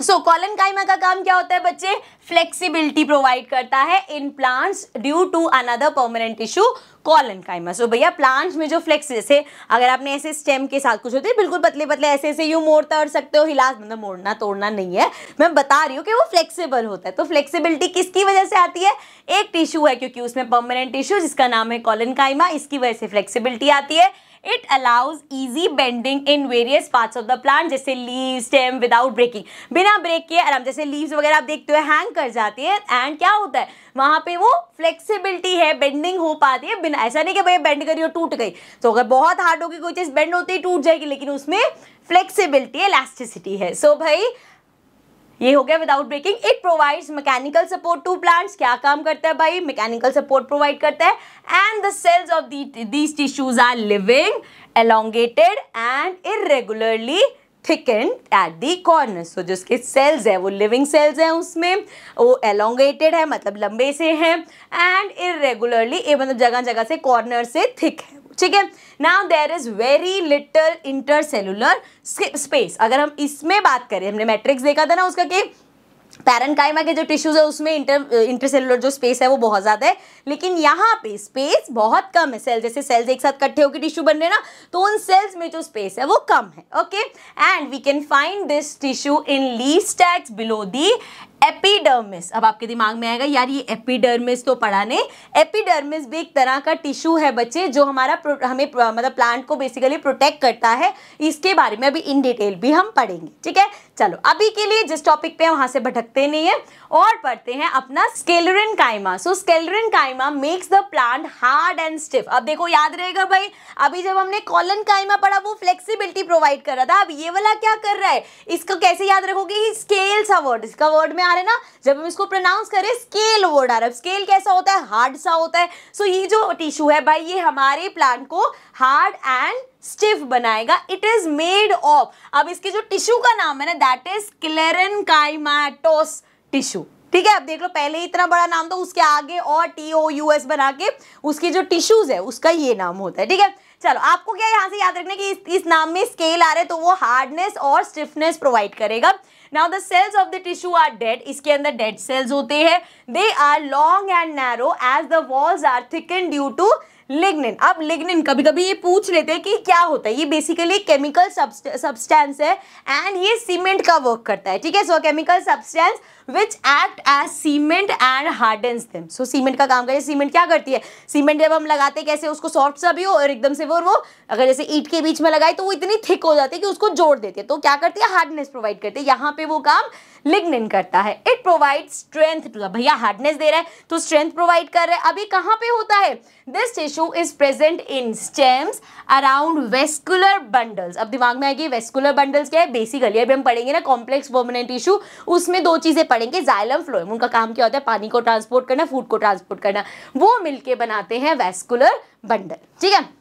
सो कॉलन काइमा का काम क्या होता है बच्चे फ्लेक्सिबिलिटी प्रोवाइड करता है in plants due to another permanent issue collenchyma so भैया प्लांट्स में जो फ्लेक्स जैसे अगर आपने ऐसे स्टेम के साथ कुछ होते हैं बिल्कुल पतले पतले ऐसे ऐसे यू मोड़ तोड़ सकते हो हिला मतलब मोड़ना तोड़ना नहीं है मैं बता रही हूँ कि वो फ्लेक्सिबल होता है तो फ्लेक्सिबिलिटी किसकी वजह से आती है एक टिश्यू है क्योंकि उसमें परमानेंट टिश्यू जिसका नाम है कॉलन काइमा इसकी वजह से फ्लेक्सिबिलिटी आती है it allows easy bending in various parts of the plant जैसे लीव स्टेम विदाउट ब्रेकिंग बिना ब्रेक किए आराम जैसे लीव्स वगैरह आप देखते हो हैंग कर जाती है एंड क्या होता है वहां पे वो फ्लेक्सिबिलिटी है बेंडिंग हो पाती है बिना ऐसा नहीं कि भाई बेंड करी और टूट गई तो अगर बहुत हार्ड होगी कोई चीज़ बेंड होती है टूट जाएगी लेकिन उसमें फ्लेक्सिबिलिटी इलास्टिसिटी है सो so, भाई ये हो गया without breaking it provides mechanical support to plants क्या काम करता है भाई मैकेनिकल सपोर्ट प्रोवाइड करता है and the cells of these tissues are living elongated and irregularly thickened at the corner so जो उसके सेल्स है वो लिविंग सेल्स हैं उसमें वो एलोंगेटेड है मतलब लंबे से हैं एंड इरेगुलरली मतलब जगह जगह से कॉर्नर से थिक है ठीक है now there is very little intercellular space अगर हम इसमें बात करें हमने मैट्रिक्स देखा था ना उसका कि पैरनकाइमा के जो टिश्यूज़ है उसमें इंटर इंटरसेलुलर जो स्पेस है वो बहुत ज़्यादा है लेकिन यहाँ पे स्पेस बहुत कम है सेल जैसे सेल्स एक साथ इकट्ठे होकर टिश्यू बन रहे ना तो उन सेल्स में जो स्पेस है वो कम है okay and we can find this tissue in leaf stalks below the epidermis अब आपके दिमाग में आएगा यार ये एपिडर्मिस तो पढ़ा नहीं एपिडर्मिस भी एक तरह का टिश्यू है बच्चे जो हमारा हमें मतलब प्लांट को बेसिकली प्रोटेक्ट करता है इसके बारे में अभी इन डिटेल भी हम पढ़ेंगे ठीक है चलो अभी के लिए जिस टॉपिक पे वहां से भटकते नहीं है और पढ़ते हैं अपना sclerenchyma so sclerenchyma makes the plant hard and stiff अब देखो याद रहेगा भाई अभी जब हमने कॉलन काइमा पढ़ा वो फ्लेक्सीबिलिटी प्रोवाइड कर रहा था अब ये वाला क्या कर रहा है इसको कैसे याद रखोगे स्केल्स अवर्ड इसका वर्ड में आ रहे ना जब हम इसको प्रोनाउंस करें स्केल वर्ड आ रहा है स्केल कैसा होता है हार्ड सा होता है सो so, ये जो टिश्यू है भाई ये हमारे प्लांट को हार्ड एंड स्टिफ बनाएगा इट इज मेड ऑफ अब इसके जो टिश्यू का नाम है ना that is sclerenchymatous tissue ठीक है अब देख लो पहले इतना बड़ा नाम तो उसके आगे और टी ओ यू एस बना के उसके जो टिश्यूज है उसका ये नाम होता है ठीक है चलो आपको क्या यहाँ से याद रखना कि इस, इस नाम में स्केल आ रहे तो वो हार्डनेस और स्टिफनेस प्रोवाइड करेगा now the cells of the tissue are dead इसके अंदर डेड सेल्स होते हैं they are long and narrow as the walls are thicken due to lignin अब लिग्निन कभी कभी ये पूछ लेते हैं कि क्या होता है ये बेसिकली केमिकल सब्सटेंस है एंड ये सीमेंट का वर्क करता है ठीक है so chemical substance which act as cement and hardens them so cement का काम करे सीमेंट क्या करती है सीमेंट जब हम लगाते हैं कैसे उसको सॉफ्ट सा भी हो और एकदम से वो वो अगर जैसे ईट के बीच में लगाए तो वो इतनी थिक हो जाती है कि उसको जोड़ देती है तो क्या करती है हार्डनेस प्रोवाइड करती है यहाँ पे वो काम लिग्निन करता है इट प्रोवाइड स्ट्रेंथ टू भैया हार्डनेस दे रहा है तो स्ट्रेंथ प्रोवाइड कर रहा है अभी कहाँ पे होता है this tissue is present in stems around vascular bundles अब दिमाग में आएगी वेस्कुलर बंडल्स क्या है बेसिकली अभी हम पढ़ेंगे ना कॉम्प्लेक्स पर्मनेंट टिश्यू उसमें दो चीज़ें पढ़ेंगे जाइलम फ्लोएम उनका काम क्या होता है पानी को ट्रांसपोर्ट करना फूड को ट्रांसपोर्ट करना वो मिलके बनाते हैं वेस्कुलर बंडल ठीक है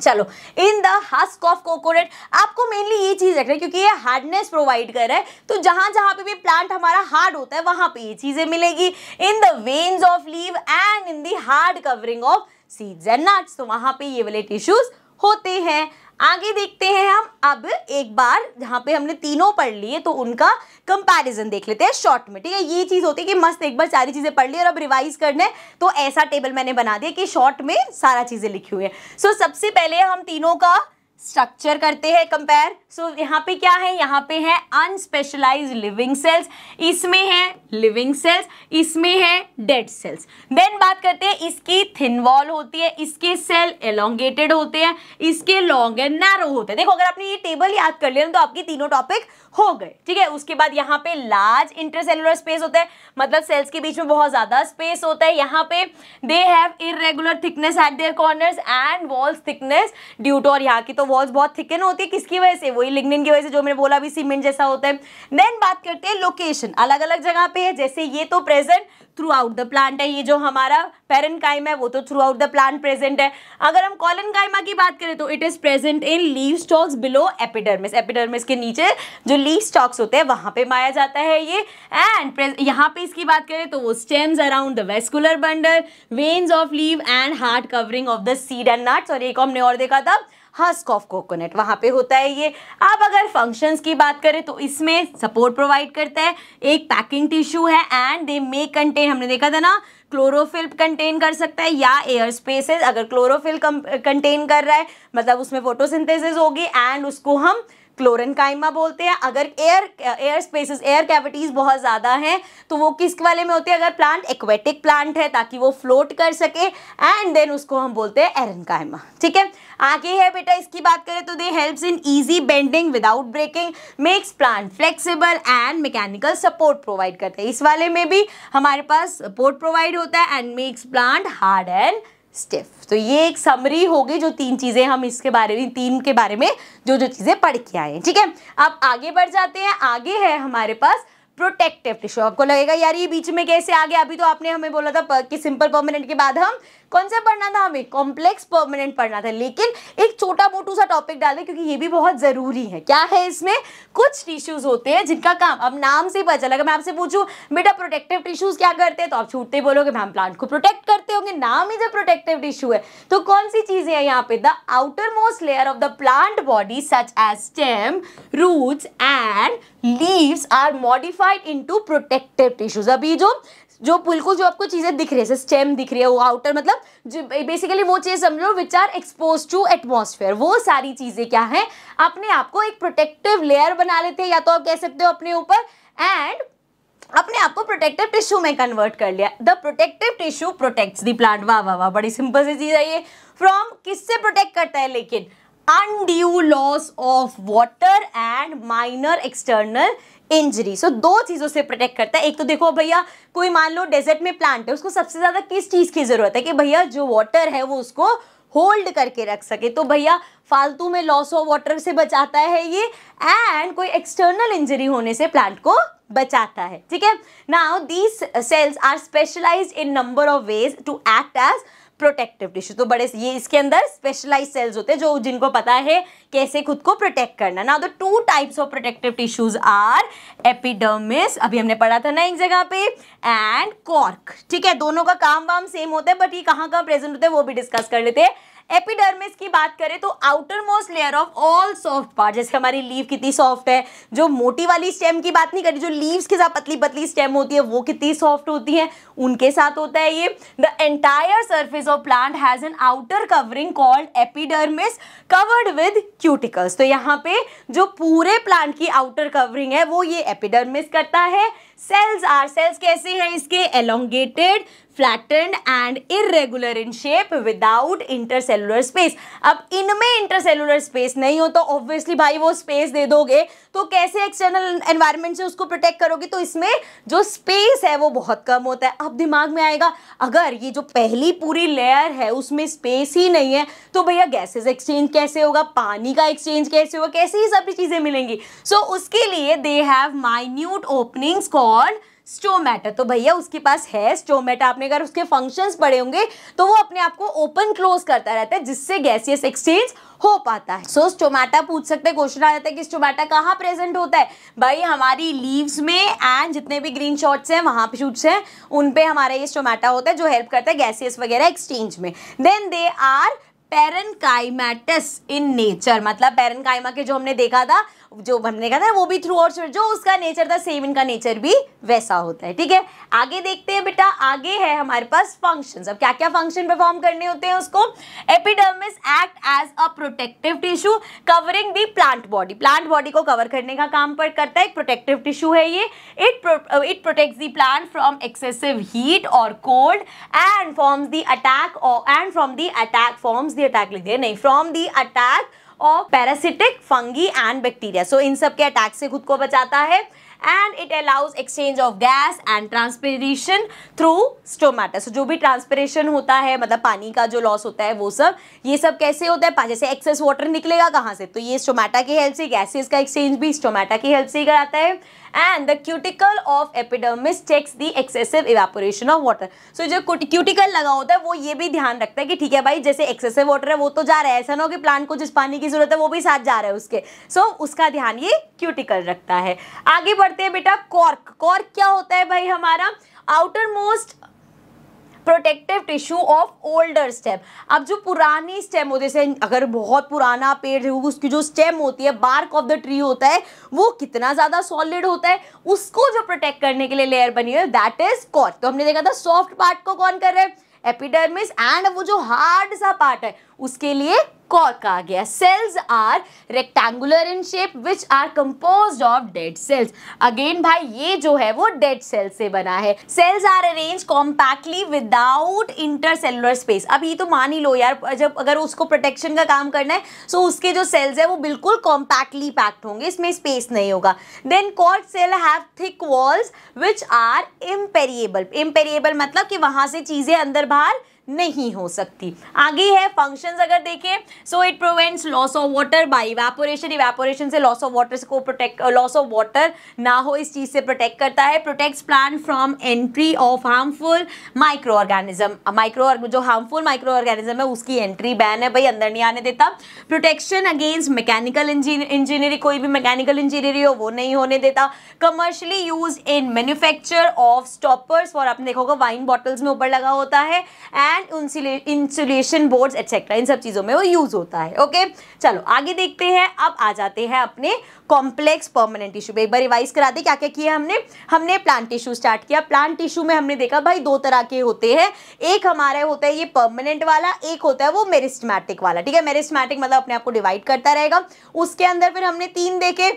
चलो in the husk of coconut आपको मेनली ये चीज़ रखना है क्योंकि ये हार्डनेस प्रोवाइड कर रहा है तो जहां जहां पे भी प्लांट हमारा हार्ड होता है वहां पे ये चीज़ें मिलेगी in the veins of leave and in the hard covering of seeds and nuts तो वहां पे ये वाले टिश्यूज होते हैं आगे देखते हैं हम अब एक बार जहाँ पे हमने तीनों पढ़ लिए तो उनका कंपैरिजन देख लेते हैं शॉर्ट में ठीक है ये चीज़ होती है कि मस्त एक बार सारी चीज़ें पढ़ ली और अब रिवाइज करने तो ऐसा टेबल मैंने बना दिया कि शॉर्ट में सारा चीज़ें लिखी हुई है सो so, सबसे पहले हम तीनों का स्ट्रक्चर करते हैं कंपेयर सो so, यहाँ पे क्या है यहाँ पे है अनस्पेशलाइज लिविंग सेल्स इसमें है लिविंग सेल्स इसमें है डेड सेल्स देन बात करते हैं इसकी थिन वॉल होती है इसके सेल एलोंगेटेड होते हैं इसके लॉन्ग एंड नैरो होते हैं देखो अगर आपने ये टेबल याद कर लिया तो आपके तीनों टॉपिक हो गए ठीक है उसके बाद यहाँ पे लार्ज इंटरसेलुलर स्पेस होता है मतलब सेल्स के बीच में बहुत ज़्यादा स्पेस होता है यहाँ पे they have irregular thickness at their corner and walls thickness due to और यहाँ की तो वॉल्स बहुत थिकन होती है किसकी वजह से वही लिग्निन की वजह से जो मैंने बोला भी सीमेंट जैसा होता है देन बात करते हैं लोकेशन अलग अलग जगह पे है जैसे ये तो present throughout the plant है ये जो हमारा पेरन है वो तो throughout the plant present है अगर हम कॉलन की बात करें तो it is present in leave stalks below epidermis epidermis के नीचे जो लीव स्टॉक्स होते हैं वहां पे माया जाता है ये एंड यहाँ पे इसकी बात करें तो वो stems around the vascular bundle veins of leave and hard covering of the seed and nuts और एक हमने और देखा था हस्क ऑफ कोकोनट वहाँ पे होता है ये अब अगर फंक्शंस की बात करें तो इसमें सपोर्ट प्रोवाइड करता है एक पैकिंग टिश्यू है एंड दे मे कंटेन हमने देखा था ना क्लोरोफिल कंटेन कर सकता है या एयर स्पेसेस अगर क्लोरोफिल कंटेन कर रहा है मतलब उसमें फोटोसिंथेसिस होगी एंड उसको हम क्लोरन काइमा बोलते हैं अगर air air spaces air cavities बहुत ज़्यादा हैं तो वो किस वाले में होते हैं अगर प्लांट एक्वेटिक प्लांट है ताकि वो फ्लोट कर सके एंड देन उसको हम बोलते हैं एरन काइमा ठीक है आगे है बेटा इसकी बात करें तो they helps in easy bending without breaking makes plant flexible and mechanical support provide करते हैं इस वाले में भी हमारे पास सपोर्ट प्रोवाइड होता है and makes plant hard and stiff तो ये एक समरी होगी जो तीन चीज़ें हम इसके बारे में तीन के बारे में जो जो चीज़ें पढ़ के आए ठीक है अब आगे बढ़ जाते हैं आगे है हमारे पास प्रोटेक्टिव टिश्यू आपको लगेगा यार ये बीच में कैसे आ गया अभी तो आपने हमें बोला था कि सिंपल परमानेंट के बाद हम कौन सा पढ़ना था हमें कॉम्प्लेक्स परमानेंट पढ़ना था लेकिन एक छोटा मोटू सा टॉपिक डाल दें क्योंकि ये भी बहुत ज़रूरी है क्या है इसमें कुछ टिश्यूज होते हैं जिनका काम अब नाम से पता चला अगर मैं आपसे पूछू बेटा प्रोटेक्टिव टिश्यूज क्या करते हैं तो आप छूटते बोलोगे मैम प्लांट को प्रोटेक्ट करते होंगे नाम ही जब प्रोटेक्टिव टिश्यू है तो कौन सी चीज़ें हैं यहाँ पे the outermost layer of the plant body such as stem roots and leaves are modified into protective tissues अभी जो जो बिल्कुल जो आपको चीज़ें दिख रही है स्टेम दिख रही है वो आउटर मतलब बेसिकली वो चीज़ समझो which are expose to atmosphere वो सारी चीज़ें क्या है अपने आप को एक प्रोटेक्टिव लेयर बना लेते हैं या तो आप कह सकते हो अपने ऊपर एंड अपने आप को प्रोटेक्टिव टिश्यू में कन्वर्ट कर लिया the protective tissue protect the plant वाह वाह वाह बड़ी सिंपल सी चीज़ है ये फ्रॉम किससे प्रोटेक्ट करता है लेकिन undue loss of water and minor external injury so so, दो चीज़ों से प्रोटेक्ट करता है एक तो देखो भैया कोई मान लो डेजर्ट में प्लांट है उसको सबसे ज़्यादा किस चीज़ की ज़रूरत है कि भैया जो वाटर है वो उसको होल्ड करके रख सके तो भैया फालतू में लॉस ऑफ वाटर से बचाता है ये एंड कोई एक्सटर्नल इंजरी होने से प्लांट को बचाता है ठीक है now these cells are specialise in number of ways to act as protective tissue तो बड़े ये इसके अंदर स्पेशलाइज सेल्स होते हैं जो जिनको पता है कैसे खुद को प्रोटेक्ट करना ना तो two types of protective tissues are epidermis अभी हमने पढ़ा था ना एक जगह पे एंड कॉर्क ठीक है दोनों का काम वाम सेम होता है बट ये कहाँ कहाँ प्रेजेंट होते हैं वो भी डिस्कस कर लेते हैं एपिडर्मिस की बात करें तो outermost layer of all soft part जैसे हमारी लीव कितनी सॉफ्ट है जो मोटी वाली स्टेम की बात नहीं करी जो लीव्स के साथ पतली पतली स्टेम होती है वो कितनी सॉफ्ट होती है उनके साथ होता है ये the entire surface of plant has an outer covering called epidermis covered with cuticles तो यहाँ पे जो पूरे प्लांट की आउटर कवरिंग है वो ये एपिडर्मिस करता है सेल्स आर सेल्स कैसे हैं इसके elongated flattened and irregular in shape without intercellular space अब इनमें इंटरसेलुलर स्पेस नहीं हो तो ऑब्वियसली भाई वो स्पेस दे दोगे तो कैसे एक्सटर्नल एनवायरनमेंट से उसको प्रोटेक्ट करोगे तो इसमें जो स्पेस है वो बहुत कम होता है अब दिमाग में आएगा अगर ये जो पहली पूरी लेयर है उसमें स्पेस ही नहीं है तो भैया गैसेज एक्सचेंज कैसे होगा पानी का एक्सचेंज कैसे होगा कैसे ये सभी चीज़ें मिलेंगी सो so, उसके लिए they have minute openings call stomata तो भैया उसके पास है स्टोमेटा आपने अगर उसके फंक्शंस पड़े होंगे तो वो अपने आप को ओपन क्लोज करता रहता है जिससे गैसियस एक्सचेंज हो पाता है सो so, स्टोमेटा पूछ सकते हैं क्वेश्चन आ जाता है कि स्टोमेटा कहाँ प्रेजेंट होता है भाई हमारी लीव्स में एंड जितने भी ग्रीन शॉट्स हैं वहाँ पे शूट्स हैं उन पे हमारा ये स्टोमेटा होता है जो हेल्प करता है गैसेस वगैरह एक्सचेंज में then they are parenchymatous in nature मतलब पेरनकाइमा के जो हमने देखा था जो हमने कहा था वो भी थ्रू आउट जो उसका नेचर था सेम इनका नेचर भी वैसा होता है ठीक है आगे देखते हैं बेटा आगे है हमारे पास फंक्शन अब क्या क्या फंक्शन परफॉर्म करने होते हैं उसको epidermis act as a protective tissue covering the plant body plant body को कवर करने का काम पर करता है प्रोटेक्टिव टिश्यू है ये it it protect the plant from excessive heat और cold and forms the attack and from the attack forms the attack लिख दिया नहीं फ्रॉम दी अटैक और parasitic fungi and bacteria so इन सब के अटैक से खुद को बचाता है and it allows exchange of gas and transpiration through stomata so जो भी ट्रांसपेरेशन होता है मतलब पानी का जो लॉस होता है वो सब ये सब कैसे होता है जैसे एक्सेस वाटर निकलेगा कहाँ से तो ये स्टोमेटा की हेल्प से गैसेज का एक्सचेंज भी स्टोमेटा की हेल्प से ही कराता है and the cuticle of epidermis checks the excessive evaporation of water so जो cuticle लगा होता है वो ये भी ध्यान रखता है कि ठीक है भाई जैसे excessive water है वो तो जा रहा है ऐसा ना हो कि प्लांट को जिस पानी की जरूरत है वो भी साथ जा रहा है उसके सो so, उसका ध्यान ये क्यूटिकल रखता है आगे बढ़ते हैं बेटा कॉर्क कॉर्क क्या होता है भाई हमारा outermost protective tissue of older stem अब जो पुरानी स्टेम होती है जैसे अगर बहुत पुराना पेड़ है उसकी जो स्टेम होती है बार्क ऑफ द ट्री होता है वो कितना ज़्यादा सॉलिड होता है उसको जो प्रोटेक्ट करने के लिए लेयर बनी हुई है दैट इज कॉर तो हमने देखा था सॉफ्ट पार्ट को कौन कर रहा है एपिडर्मिस एंड वो जो हार्ड सा पार्ट है उसके लिए कॉर कहा गया cells are rectangular in shape which are compose of dead cells again भाई ये जो है वो डेड सेल से बना है cells are arrange compactly without intercellular space अब ये तो मान ही लो यार जब अगर उसको प्रोटेक्शन का काम करना है सो उसके जो सेल्स है वो बिल्कुल कॉम्पैक्टली पैक्ड होंगे इसमें स्पेस नहीं होगा then cork cell have thick walls which are impermeable impermeable मतलब कि वहाँ से चीज़ें अंदर बाहर नहीं हो सकती आगे है फंक्शंस अगर देखें so it prevents loss of water by evaporation evaporation से लॉस ऑफ वाटर को प्रोटेक्ट लॉस ऑफ वाटर ना हो इस चीज़ से प्रोटेक्ट करता है protects plant from entry of harmful microorganism micro जो हार्मफुल माइक्रो ऑर्गेनिज्म है उसकी एंट्री बैन है भाई अंदर नहीं आने देता प्रोटेक्शन अगेंस्ट मैकेनिकल इंजीनियरिंग कोई भी मैकेनिकल इंजीनियरिंग हो वो नहीं होने देता commercially use in manufacture of stoppers और आपने देखोगे वाइन बॉटल्स में ऊपर लगा होता है and and insulation board etcetera इन सब चीज़ों में वो यूज़ होता है ओके चलो आगे देखते हैं अब आ जाते हैं अपने कॉम्प्लेक्स परमानेंट टिश्यू पे एक बार रिवाइज करा दे क्या क्या किया हमने हमने प्लांट टिश्यू स्टार्ट किया प्लांट टिश्यू में हमने देखा भाई दो तरह के होते हैं एक हमारा होता है ये परमानेंट वाला एक होता है वो मेरिस्टमैटिक वाला ठीक है मेरिस्टमैटिक मतलब अपने आप को डिवाइड करता रहेगा उसके अंदर फिर हमने तीन देखे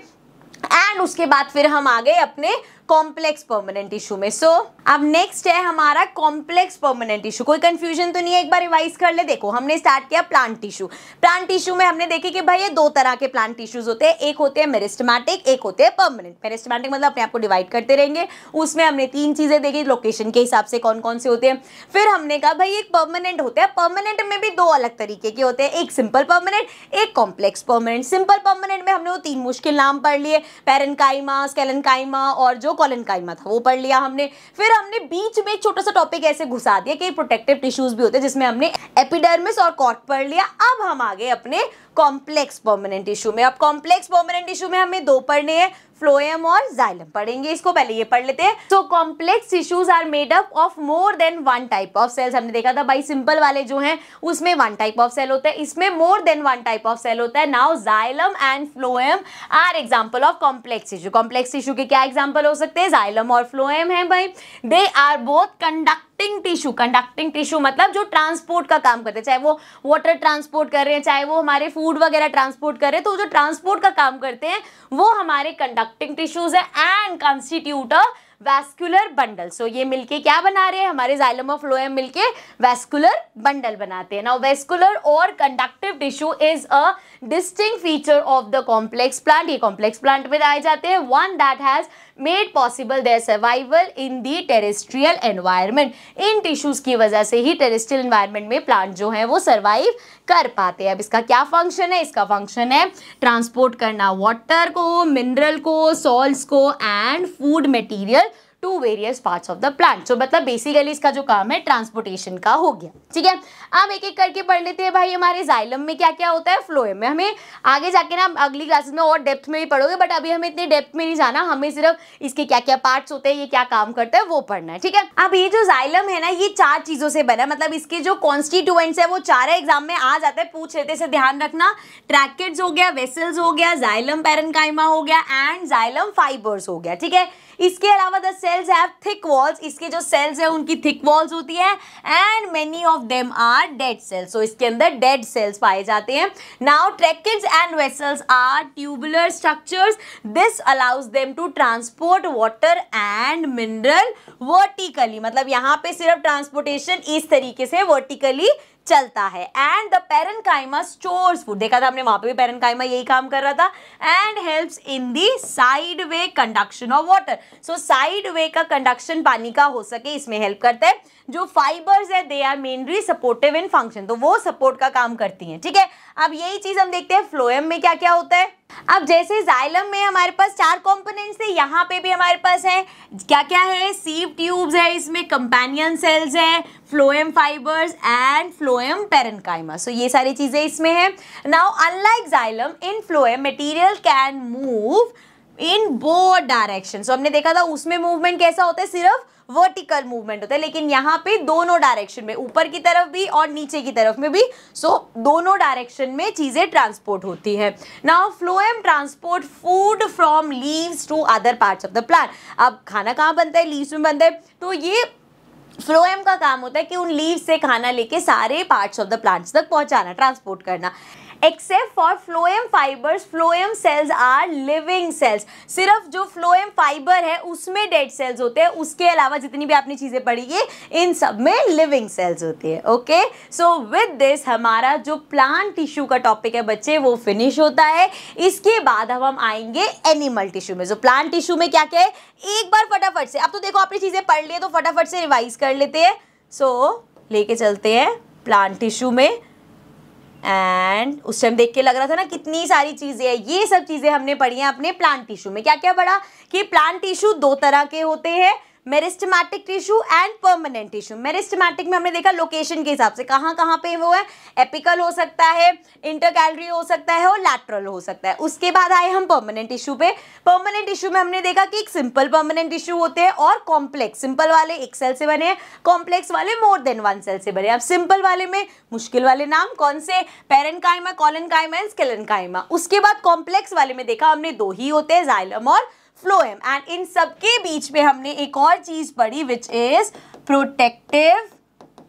एंड उसके बाद फिर हम आ गए अपने कॉम्प्लेक्स परमानेंट इशू में सो so, अब नेक्स्ट है हमारा कॉम्प्लेक्स परमानेंट इशू कोई कंफ्यूजन तो नहीं है एक बार रिवाइज कर ले देखो हमने स्टार्ट किया प्लांट टिश्यू प्लांट टिश्यू में हमने देखे कि भाई ये दो तरह के प्लांट टिश्यूज होते हैं एक होते हैं मेरिस्टमैटिक एक होते हैं परमानेंट मेरिस्टमैटिक मतलब अपने आपको डिवाइड करते रहेंगे उसमें हमने तीन चीजें देखी लोकेशन के हिसाब से कौन कौन से होते हैं फिर हमने कहा भाई एक परमानेंट होता है परमानेंट में भी दो अलग तरीके के होते हैं एक सिंपल परमानेंट एक कॉम्प्लेक्स परमानेंट सिंपल परमानेंट में हमने वो तीन मुश्किल नाम पढ़ लिए पेरनकाइमा स्केलनकाइमा और जो कॉलन कायमा था वो पढ़ लिया हमने फिर हमने बीच में एक छोटा सा टॉपिक ऐसे घुसा दिया कि प्रोटेक्टिव टिश्यूज भी होते हैं जिसमें हमने एपिडर्मिस और कॉर्क पढ़ लिया अब हम आगे अपने कॉम्प्लेक्स परमानेंट इशू में अब कॉम्प्लेक्स परमानेंट इशू में हमें दो पढ़ने हैं फ्लोएम और जाइलम पढ़ेंगे इसको पहले ये पढ़ लेते हैं so complex tissues are made up of more than one type of cells हमने देखा था भाई सिंपल वाले जो हैं उसमें वन टाइप ऑफ सेल होता है इसमें more than one type of cell होता है now xylem and phloem are example of complex tissue complex tissue के क्या एग्जाम्पल हो सकते हैं जाइलम और फ्लोएम है भाई they are both conduct conducting tissue conducting tissue मतलब जो ट्रांसपोर्ट का काम करते हैं चाहे वो वाटर ट्रांसपोर्ट कर रहे हैं चाहे वो हमारे फूड वगैरह ट्रांसपोर्ट कर रहे हैं तो जो ट्रांसपोर्ट का काम करते हैं वो हमारे कंडक्टिंग टिश्यूज है and constitute a vascular bundle so ये मिलके क्या बना रहे हैं हमारे जाइलम ऑफ फ्लोएम मिलके वैस्कुलर बंडल बनाते हैं ना वेस्कुलर और conductive tissue is a distinct feature of the complex plant ये कॉम्प्लेक्स प्लांट में आए जाते हैं one that has made possible their survival in the terrestrial environment इन टिश्यूज़ की वजह से ही टेरेस्ट्रियल एनवायरमेंट में प्लांट जो है वो सर्वाइव कर पाते हैं अब इसका क्या फंक्शन है इसका फंक्शन है ट्रांसपोर्ट करना वाटर को मिनरल को सॉल्ट को and food material to various part of the plant so मतलब बेसिकली इसका जो काम है ट्रांसपोर्टेशन का हो गया ठीक है अब एक एक करके पढ़ लेते हैं भाई हमारे जाइलम में क्या क्या होता है फ्लोएम में हमें आगे जाके ना अगली क्लासेस में और डेप्थ में भी पढ़ोगे बट अभी हमें इतने डेप्थ में नहीं जाना हमें सिर्फ इसके क्या क्या पार्ट होते हैं ये क्या काम करता है वो पढ़ना है ठीक है अब ये जो जाइलम है ना ये चार चीजों से बना मतलब इसके जो कॉन्स्टिट्यूएंट्स है वो चार एग्जाम में आ जाते हैं पूछ लेते ध्यान रखना ट्रैकेट्स हो गया वेसल्स हो गया जाइलम पेरनकाइमा हो गया एंड जाइलम फाइबर्स हो गया ठीक है इसके अलावा the cells have thick walls इसके जो सेल्स हैं उनकी थिक वॉल्स होती है and many of them are dead cells so इसके अंदर डेड सेल्स पाए जाते हैं now tracheids and vessels are tubular structures this allows them to transport water and mineral vertically मतलब यहाँ पे सिर्फ ट्रांसपोर्टेशन इस तरीके से वर्टिकली चलता है and the parenchyma store food देखा था हमने वहां पे भी कायमा यही काम कर रहा था and help in the side way conduction of water so side way का कंडक्शन पानी का हो सके इसमें हेल्प करते हैं जो फाइबर्स है they are mainly supportive in function तो वो सपोर्ट का काम करती हैं ठीक है अब यही चीज हम देखते हैं फ्लोएम में क्या क्या होता है अब जैसे जाइलम में हमारे पास चार कॉम्पोनेंट्स है यहाँ पे भी हमारे पास है क्या क्या है सीव ट्यूब्स है इसमें कंपेनियन सेल्स है phloem fibres and phloem parenchyma so ये सारी चीज़ें इसमें है now unlike xylem in phloem material can move in both direction so हमने देखा था उसमें मूवमेंट कैसा होता है सिर्फ वर्टिकल मूवमेंट होता है लेकिन यहाँ पे दोनों डायरेक्शन में ऊपर की तरफ भी और नीचे की तरफ में भी सो so, दोनों डायरेक्शन में चीज़ें ट्रांसपोर्ट होती है now phloem transport food from leaves to other parts of the plant अब खाना कहाँ बनता है लीव्स में बनता है तो ये फ्लोएम का काम होता है कि उन लीव से खाना लेके सारे पार्ट्स ऑफ द प्लांट्स तक पहुंचाना ट्रांसपोर्ट करना except for phloem fibres phloem cells are living cells सिर्फ जो फ्लोएम फाइबर है उसमें डेड सेल्स होते हैं उसके अलावा जितनी भी आपने चीज़ें पढ़ी है इन सब में लिविंग सेल्स होती है ओके सो विद दिस हमारा जो प्लांट टिश्यू का टॉपिक है बच्चे वो फिनिश होता है इसके बाद अब हम आएंगे एनिमल टिश्यू में जो प्लांट टिश्यू में क्या क्या है एक बार फटाफट से अब तो देखो आपने चीज़ें पढ़ ली है तो फटाफट से रिवाइज कर लेते हैं सो so, लेके चलते हैं प्लांट टिश्यू में एंड उस टाइम देख के लग रहा था ना कितनी सारी चीज़ें हैं ये सब चीज़ें हमने पढ़ी हैं अपने प्लांट टिश्यू में क्या क्या पढ़ा कि प्लांट टिश्यू दो तरह के होते हैं meristematic tissue and permanent tissue meristematic में हमने देखा लोकेशन के हिसाब से कहाँ कहाँ पे वो है एपिकल हो सकता है इंटरकैलरी हो सकता है और लैटरल हो सकता है उसके बाद आए हम परमानेंट टिश्यू पे परमानेंट टिश्यू में हमने देखा कि एक सिंपल परमानेंट टिश्यू होते हैं और कॉम्प्लेक्स सिंपल वाले एक सेल से बने हैं कॉम्प्लेक्स वाले मोर देन वन सेल से बने अब सिंपल वाले में मुश्किल वाले नाम कौन से पेरन कायमा कॉलन कायमा एंड स्केलन कायमा उसके बाद कॉम्प्लेक्स वाले में देखा हमने दो ही होते हैं जाइलम और फ्लोएम एंड इन सब के बीच में हमने एक और चीज़ पढ़ी which is protective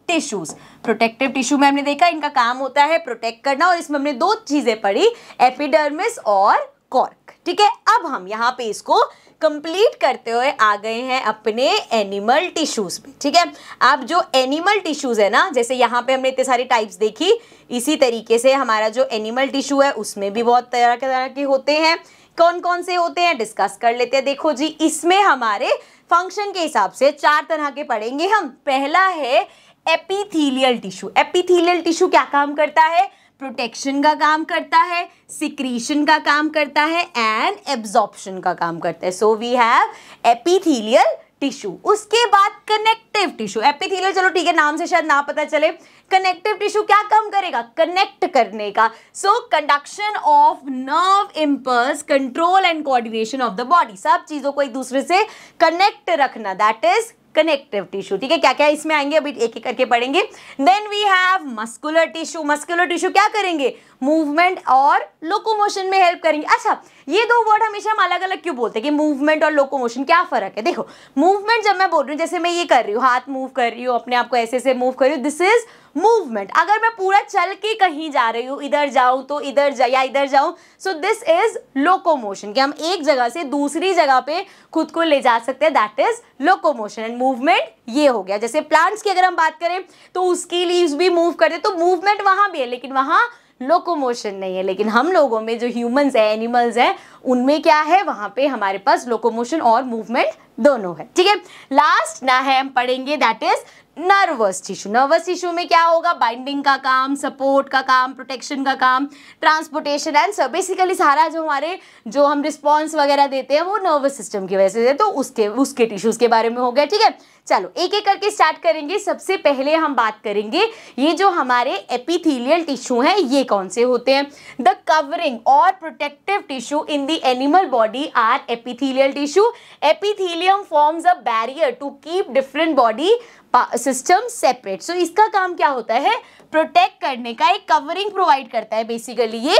tissues protective tissue में हमने देखा इनका काम होता है प्रोटेक्ट करना और इसमें हमने दो चीज़ें पढ़ी एपिडर्मिस और कॉर्क ठीक है अब हम यहाँ पे इसको कंप्लीट करते हुए आ गए हैं अपने एनिमल टिश्यूज में ठीक है अब जो एनिमल टिश्यूज है ना जैसे यहाँ पे हमने इतने सारी टाइप्स देखी इसी तरीके से हमारा जो एनिमल टिश्यू है उसमें भी बहुत तरह तरह के होते हैं कौन कौन से होते हैं डिस्कस कर लेते हैं देखो जी इसमें हमारे फंक्शन के हिसाब से चार तरह के पढ़ेंगे हम पहला है एपिथीलियल टिश्यू एपिथीलियल टिश्यू क्या काम करता है प्रोटेक्शन का काम करता है सिक्रीशन का काम करता है एंड एब्जॉर्प्शन का काम करता है so we have epithelial tissue उसके बाद कनेक्टिव टिश्यू एपिथेलियल चलो ठीक है नाम से शायद ना पता चले कनेक्टिव टिश्यू क्या कम करेगा कनेक्ट करने का so conduction of nerve impulse control and coordination of the body सब चीजों को एक दूसरे से कनेक्ट रखना दैट इज कनेक्टिव टिश्यू ठीक है क्या क्या इसमें आएंगे अभी एक एक करके पढ़ेंगे then we have muscular tissue muscular tissue क्या करेंगे मूवमेंट और लोकोमोशन में हेल्प करेंगे अच्छा ये दो वर्ड हमेशा हम अलग अलग क्यों बोलते हैं कि मूवमेंट और लोकोमोशन क्या फ़र्क है देखो मूवमेंट जब मैं बोल रही हूँ जैसे मैं ये कर रही हूँ हाथ मूव कर रही हूँ अपने आप को ऐसे ऐसे मूव कर रही हूँ दिस इज़ मूवमेंट अगर मैं पूरा चल के कहीं जा रही हूँ इधर जाऊँ तो इधर जा या इधर जाऊँ सो दिस इज लोकोमोशन कि हम एक जगह से दूसरी जगह पे खुद को ले जा सकते हैं that is locomotion and movement ये हो गया जैसे प्लांट्स की अगर हम बात करें तो उसकी लीव्स भी मूव करते तो मूवमेंट वहाँ भी है लेकिन वहाँ लोकोमोशन नहीं है लेकिन हम लोगों में जो ह्यूमंस है एनिमल्स हैं उनमें क्या है वहां पे हमारे पास लोकोमोशन और मूवमेंट दोनों है ठीक है लास्ट ना है हम पढ़ेंगे that is nervous tissue nervous tissue में क्या होगा बाइंडिंग का काम सपोर्ट का काम प्रोटेक्शन का काम ट्रांसपोर्टेशन एंड बेसिकली सारा जो हमारे जो हम रिस्पॉन्स वगैरह देते हैं वो नर्वस सिस्टम की वजह से तो उसके उसके टिश्यूज के बारे में हो गया ठीक है चलो एक एक करके स्टार्ट करेंगे सबसे पहले हम बात करेंगे ये जो हमारे एपिथीलियल टिश्यू हैं ये कौन से होते हैं द कवरिंग और protective tissue in the animal body are epithelial tissue epithelium forms a barrier to keep different body system separate so इसका काम क्या होता है प्रोटेक्ट करने का एक कवरिंग प्रोवाइड करता है बेसिकली ये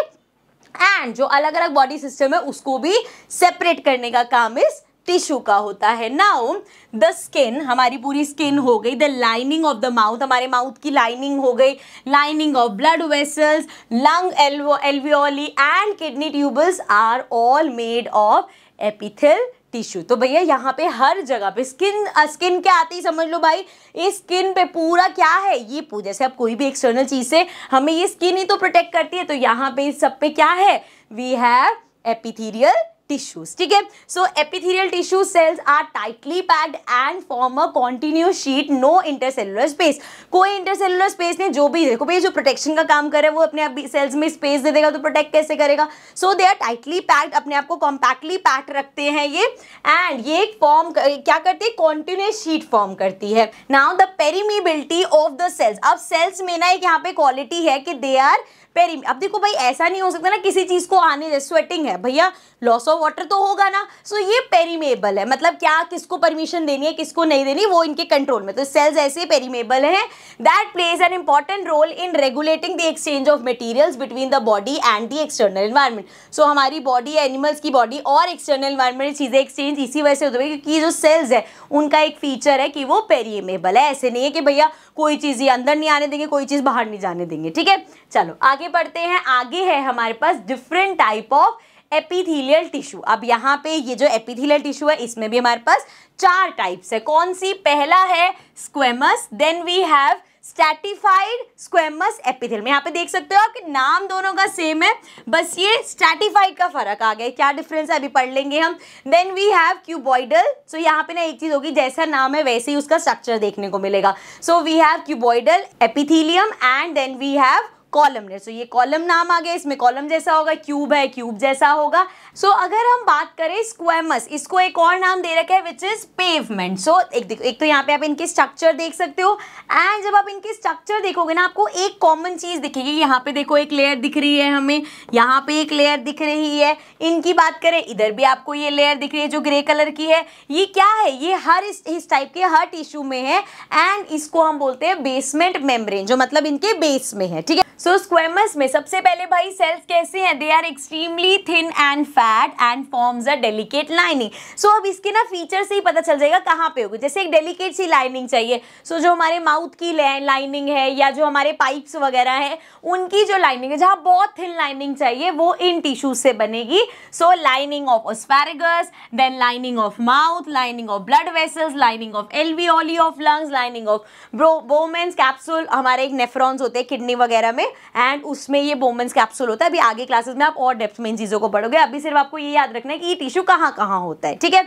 एंड जो अलग अलग बॉडी सिस्टम है उसको भी सेपरेट करने का काम इस टिश्यू का होता है नाउ द स्किन हमारी पूरी स्किन हो गई the lining of the mouth हमारे माउथ की लाइनिंग हो गई lining of blood vessels lung alveo alveoli and kidney tubules are all made of epithelial tissue तो भैया यहाँ पे हर जगह पे स्किन स्किन के आती ही समझ लो भाई ये स्किन पे पूरा क्या है ये जैसे आप कोई भी एक्सटर्नल चीज़ से हमें ये स्किन ही तो प्रोटेक्ट करती है तो यहाँ पे इस सब पे क्या है वी हैव एपिथीरियल टिश्यूज ठीक है so epithelial tissue cells are tightly packed and form a continue sheet no intercellular space कोई इंटरसेलुलर स्पेस नहीं जो भी देखो भाई जो प्रोटेक्शन का काम करे वो अपने आप सेल्स में स्पेस दे देगा तो प्रोटेक्ट कैसे करेगा so they are tightly packed अपने आप को कॉम्पैक्टली पैक रखते हैं ये एंड ये एक फॉर्म क्या करती है कॉन्टिन्यूस शीट फॉर्म करती है now the permeability of the cells अब सेल्स में ना एक यहाँ पे क्वालिटी है कि दे आर पेरी अब देखो भाई ऐसा नहीं हो सकता ना किसी चीज़ को आने स्वेटिंग है भैया लॉस ऑफ वाटर तो होगा ना सो so ये पेरीमेबल है मतलब क्या किसको परमिशन देनी है किसको नहीं देनी वो इनके कंट्रोल में तो सेल्स ऐसे पेरीमेबल हैं that plays an important role in regulating the exchange of materials between the body and the external environment so हमारी बॉडी एनिमल्स की बॉडी और एक्सटर्नल इन्वायरमेंट चीज़ें एक्सचेंज इसी वजह से होती है क्योंकि जो सेल्स है उनका एक फीचर है कि वो पेरीमेबल है ऐसे नहीं है कि भैया कोई चीज़ ये अंदर नहीं आने देंगे कोई चीज़ बाहर नहीं जाने देंगे ठीक है चलो आगे बढ़ते हैं आगे है हमारे पास different type of epithelial tissue अब यहाँ पे ये जो एपिथीलियल टिश्यू है इसमें भी हमारे पास चार टाइप्स है कौन सी पहला है squamous then we have stratified squamous epithelial में यहाँ पे देख सकते हो आप कि नाम दोनों का सेम है बस ये स्टैटिफाइड का फर्क आ गया क्या डिफरेंस है अभी पढ़ लेंगे हम then we have cuboidal so यहाँ पे ना एक चीज़ होगी जैसा नाम है वैसे ही उसका स्ट्रक्चर देखने को मिलेगा so we have cuboidal epithelium and then we have columnar so so, ये कॉलम नाम आ गया इसमें कॉलम जैसा होगा क्यूब है क्यूब जैसा होगा सो so, अगर हम बात करें स्क्वेमस इसको एक और नाम दे रखा है विच इज़ पेवमेंट सो एक एक तो यहाँ पे आप इनके स्ट्रक्चर देख सकते हो एंड जब आप इनके स्ट्रक्चर देखोगे ना आपको एक कॉमन चीज़ दिखेगी यहाँ पे देखो एक लेयर दिख रही है हमें यहाँ पे एक लेयर दिख रही है इनकी बात करें इधर भी आपको ये लेयर दिख रही है जो ग्रे कलर की है ये क्या है ये हर इस, इस टाइप के हर टिश्यू में है एंड इसको हम बोलते हैं बेसमेंट मेम्ब्रेन जो मतलब इनके बेस में है ठीक है सो स्क्वेमस में सबसे पहले भाई सेल्स कैसे हैं they are extremely thin and flat and forms a delicate lining so अब इसके ना फीचर से ही पता चल जाएगा कहाँ पे होगी जैसे एक डेलिकेट सी लाइनिंग चाहिए सो so, जो हमारे माउथ की लाइनिंग है या जो हमारे पाइप्स वगैरह हैं उनकी जो लाइनिंग है जहाँ बहुत थिन लाइनिंग चाहिए वो इन टिश्यूज से बनेगी so lining of oesophagus then lining of mouth lining of blood vessels lining of alveoli of lungs lining of bro Bowman's capsule हमारे एक नेफ्रॉन्स होते हैं किडनी वगैरह में एंड उसमें ये बोमेंस कैप्सूल होता है अभी आगे क्लासेस में आप और डेप्थ में इन चीज़ों को पढ़ोगे अभी सिर्फ आपको ये याद रखना है कि ये टिश्यू कहाँ कहाँ होता है ठीक है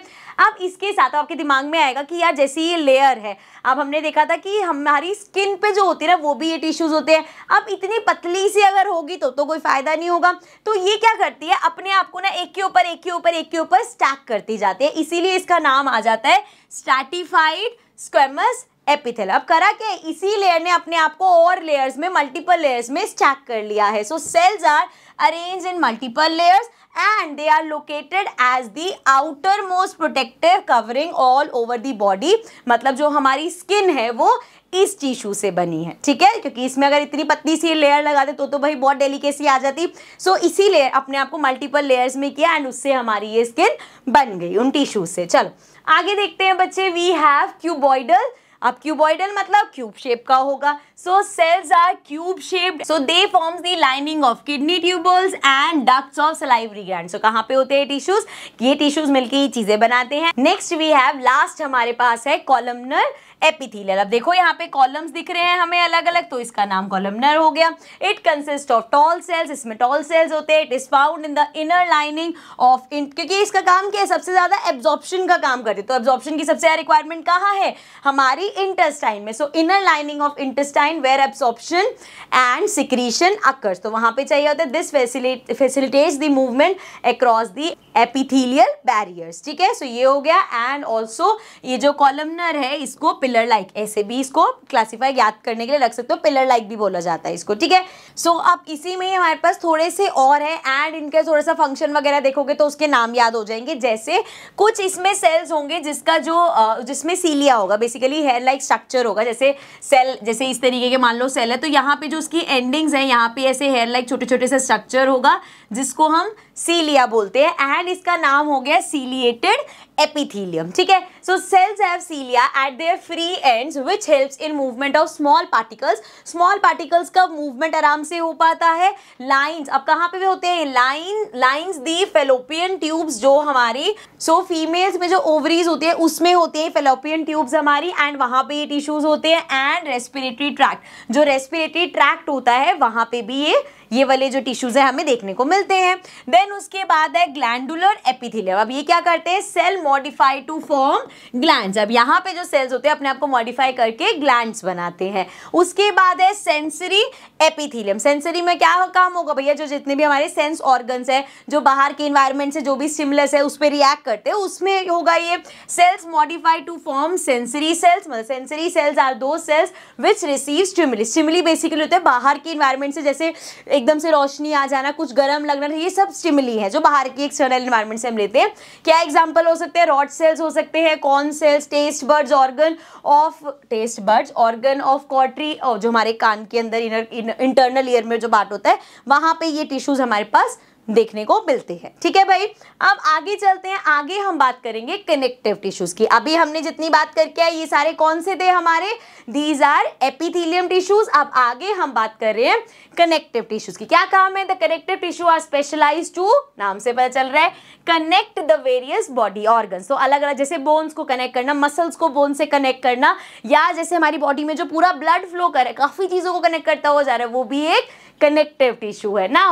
अब इसके साथ आपके दिमाग में आएगा कि यार जैसे ये लेयर है अब हमने देखा था कि हमारी स्किन पे जो होती है ना वो भी ये टिश्यूज़ होते हैं अब इतनी पतली सी अगर होगी तो तो कोई फ़ायदा नहीं होगा तो ये क्या करती है अपने आप को ना एक के ऊपर एक के ऊपर एक के ऊपर स्टैक करती जाती है इसीलिए इसका नाम आ जाता है स्टैटिफाइड स्क्वेमस एपिथेल अब करा क्या इसी लेयर ने अपने आप को और लेयर्स में मल्टीपल लेयर्स में स्टैक कर लिया है so cells are arrange in multiple layers they are located as the outermost protective covering all over the body मतलब जो हमारी स्किन है वो इस टिश्यू से बनी है ठीक है क्योंकि इसमें अगर इतनी पतली सी लेयर लगा दे तो तो भाई बहुत डेलीकेसी आ जाती सो so, इसी लेयर अपने आप को मल्टीपल लेयर्स में किया एंड उससे हमारी ये स्किन बन गई उन टिश्यू से चलो आगे देखते हैं बच्चे वी हैव क्यूबॉइडल अब क्यूबॉइडल मतलब क्यूब शेप का होगा so cells are cube shaped so they forms the lining of kidney tubules and ducts of salivary gland so कहां पे होते हैं टिश्यूज ये टिश्यूज मिलकर ये चीजें बनाते हैं नेक्स्ट वी हैव लास्ट हमारे पास है कॉलमनर एपिथीलियल अब देखो यहाँ पे कॉलम्स दिख रहे हैं हमें अलग अलग तो इसका नाम कॉलमनर हो गया it consist of tall cells इसमें टॉल सेल्स होते हैं it is found in the inner lining of in क्योंकि इसका काम क्या है सबसे ज़्यादा एब्जॉर्प्शन का काम करते तो एब्जॉर्प्शन की सबसे ज़्यादा रिक्वायरमेंट कहाँ है हमारी इंटेस्टाइन में so inner lining of intestine where absorption and secretion occurs तो वहाँ पे चाहिए होता है this facilitates the movement across the epithelial barriers ठीक है सो so, ये हो गया एंड ऑल्सो ये जो कॉलमनर है इसको पिलर लाइक ऐसे भी इसको क्लासीफाई याद करने के लिए रख सकते हो पिलर लाइक भी बोला जाता है इसको ठीक है सो अब इसी में हमारे पास थोड़े से और है एंड इनके थोड़ा सा फंक्शन वगैरह देखोगे तो उसके नाम याद हो जाएंगे जैसे कुछ इसमें सेल्स होंगे जिसका जो जिसमें सीलिया होगा बेसिकली हेयर लाइक स्ट्रक्चर होगा जैसे सेल जैसे इस तरीके के मान लो सेल है तो यहाँ पे जो उसकी एंडिंग्स हैं यहाँ पे ऐसे हेयर लाइक छोटे छोटे से स्ट्रक्चर होगा जिसको हम सीलिया बोलते हैं एंड इसका नाम हो गया सीलिएटेड epithelium ठीक है so cells have cilia at their free ends which helps in movement of small particles small particles ka movement आराम se ho pata hai lines ab kahan pe bhi hote hain line lines the fallopian tubes jo hamari so females mein jo ovaries होते हैं usme hote hain fallopian tubes hamari and wahan pe ye tissues hote hain and respiratory tract jo respiratory tract hota hai wahan pe bhi ye ये वाले जो tissues है हमें देखने को मिलते हैं देन उसके बाद है ग्लैंडुलर एपिथेलियम अब ये क्या करते हैं cell modify to form gland अब यहाँ पे जो सेल्स होते हैं अपने आप को मॉडिफाई करके ग्लैंड बनाते हैं उसके बाद है सेंसरी एपिथीलियम सेंसरी में क्या काम होगा भैया जो जितने भी हमारे सेंस ऑर्गन्स है जो बाहर के इन्वायरमेंट से जो भी स्टिमुलस है उस पर रिएक्ट करते हैं उसमें होगा ये cells modify to form sensory cells मतलब sensory cells are those cells which receive stimuli stimuli basically होते हैं बाहर के इन्वायरमेंट से जैसे एकदम से रोशनी आ जाना कुछ गर्म लगना ये सब स्टिमली है जो बाहर की एक्सटर्नल इन्वायरमेंट से हम लेते हैं क्या एग्जाम्पल हो सकते सकते हैं रॉड सेल्स हो सकते हैं cone cells taste buds organ of taste buds organ of कॉटरी जो हमारे कान के अंदर इंटरनल ईयर में जो बात होता है वहां पे ये टिश्यूज हमारे पास देखने को मिलते हैं ठीक है भाई अब आगे चलते हैं आगे हम बात करेंगे कनेक्टिव टिश्यूज की अभी हमने जितनी बात करके आई ये सारे कौन से थे हमारे दीज आर एपिथीलियम टिश्यूज अब आगे हम बात कर रहे हैं कनेक्टिव टिश्यूज की क्या काम है the connective tissue are specialise to नाम से पता चल रहा है connect the various body organ तो अलग अलग जैसे बोन्स को कनेक्ट करना मसल्स को बोन से कनेक्ट करना या जैसे हमारी बॉडी में जो पूरा ब्लड फ्लो करे काफी चीजों को कनेक्ट करता हुआ जा रहा है वो भी एक कनेक्टिव टिश्यू है ना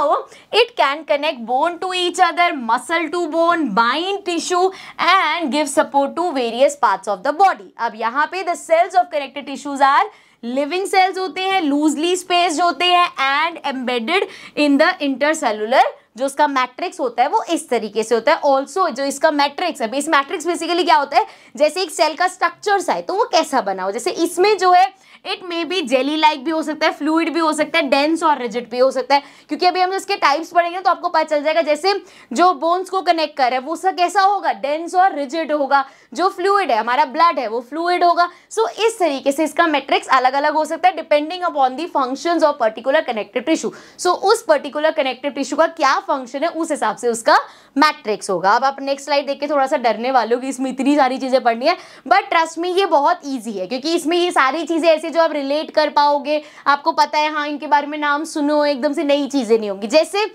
it can connect bone to each other muscle to bone bind tissue and give support to various parts of the body अब यहाँ पे the cells of connected tissues are living cells होते हैं loosely space होते हैं and embedded in the intercellular जो उसका matrix होता है वो इस तरीके से होता है ऑल्सो जो इसका मैट्रिक्स है इस मैट्रिक्स बेसिकली क्या होता है जैसे एक सेल का स्ट्रक्चर्स है तो वो कैसा बना हो जैसे इसमें जो है it may be jelly like भी हो सकता है फ्लूड भी हो सकता है डेंस और रिजिड भी हो सकता है क्योंकि अभी हम इसके टाइप्स पढ़ेंगे तो आपको पता चल जाएगा जैसे जो बोन्स को कनेक्ट कर रहे है वो उसका कैसा होगा डेंस और रिजिड होगा जो फ्लूड है हमारा ब्लड है वो फ्लूड होगा सो so, इस तरीके से इसका मैट्रिक्स अलग अलग हो सकता है depending upon the function of particular connective tissue so उस पर्टिकुलर कनेक्टिव टिश्यू का क्या फंक्शन है उस हिसाब से उसका मैट्रिक्स होगा अब आप नेक्स्ट स्लाइड देख के थोड़ा सा डरने वालों की इसमें इतनी सारी चीज़ें पढ़नी है बट ट्रस्ट में ये बहुत ईजी है क्योंकि इसमें ये सारी चीज़ें ऐसी जो आप रिलेट कर पाओगे आपको पता है हाँ इनके बारे में नाम सुनो एकदम से नई चीज़ें नहीं होंगी जैसे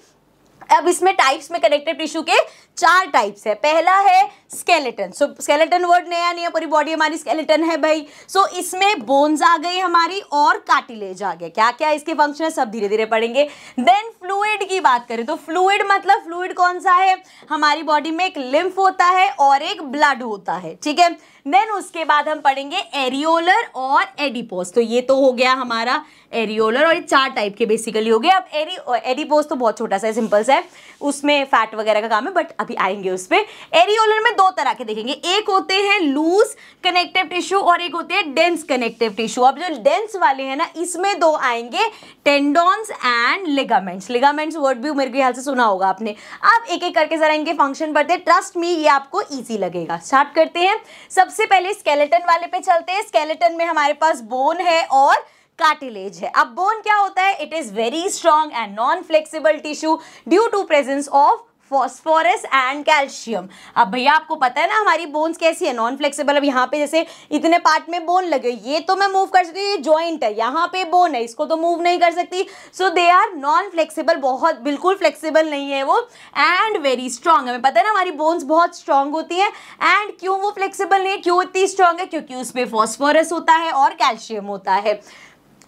अब इसमें टाइप्स में कनेक्टिव टिश्यू के चार टाइप्स है पहला है स्केलेटन सो स्केलेटन वर्ड नया नहीं है पूरी बॉडी हमारी स्केलेटन है भाई सो so, इसमें बोन्स आ गई हमारी और कार्टिलेज आ गया क्या क्या इसके फंक्शन है सब धीरे धीरे पढ़ेंगे देन फ्लूड की बात करें तो फ्लूड मतलब फ्लूड कौन सा है हमारी बॉडी में एक लिम्फ होता है और एक ब्लड होता है ठीक है देन उसके बाद हम पढ़ेंगे एरियोलर और एडिपोस तो ये तो हो गया हमारा एरियोलर और ये चार टाइप के बेसिकली हो गए अब एरी एडिपोस तो बहुत छोटा सा सिंपल सा है उसमें फैट वगैरह का काम है बट अभी आएंगे उस पर एरियोलर में दो तरह के देखेंगे एक होते हैं लूज कनेक्टिव टिश्यू और एक होते हैं डेंस कनेक्टिव टिश्यू अब जो डेंस वाले हैं ना इसमें दो आएंगे tendons and ligaments ligaments word भी मेरे ख्याल से सुना होगा आपने आप एक एक करके जरा इनके फंक्शन पढ़ते हैं ट्रस्ट मी ये आपको ईजी लगेगा स्टार्ट करते हैं सबसे पहले स्केलेटन वाले पे चलते हैं स्केलेटन में हमारे पास बोन है और कार्टिलेज है अब बोन क्या होता है it is very strong and non flexible tissue due to presence of phosphorus and calcium अब भैया आपको पता है ना हमारी बोन्स कैसी है नॉन फ्लेक्सिबल अब यहाँ पे जैसे इतने पार्ट में बोन लगे ये तो मैं मूव कर सकती हूँ ये जॉइंट है यहाँ पे बोन है इसको तो मूव नहीं कर सकती so they are non flexible बहुत बिल्कुल फ्लेक्सिबल नहीं है वो एंड वेरी स्ट्रांग हमें पता है ना हमारी बोन्स बहुत स्ट्रांग होती हैं एंड क्यों वो फ्लेक्सिबल नहीं है क्यों इतनी स्ट्रांग है क्योंकि उस पर फॉस्फोरस होता है और कैल्शियम होता है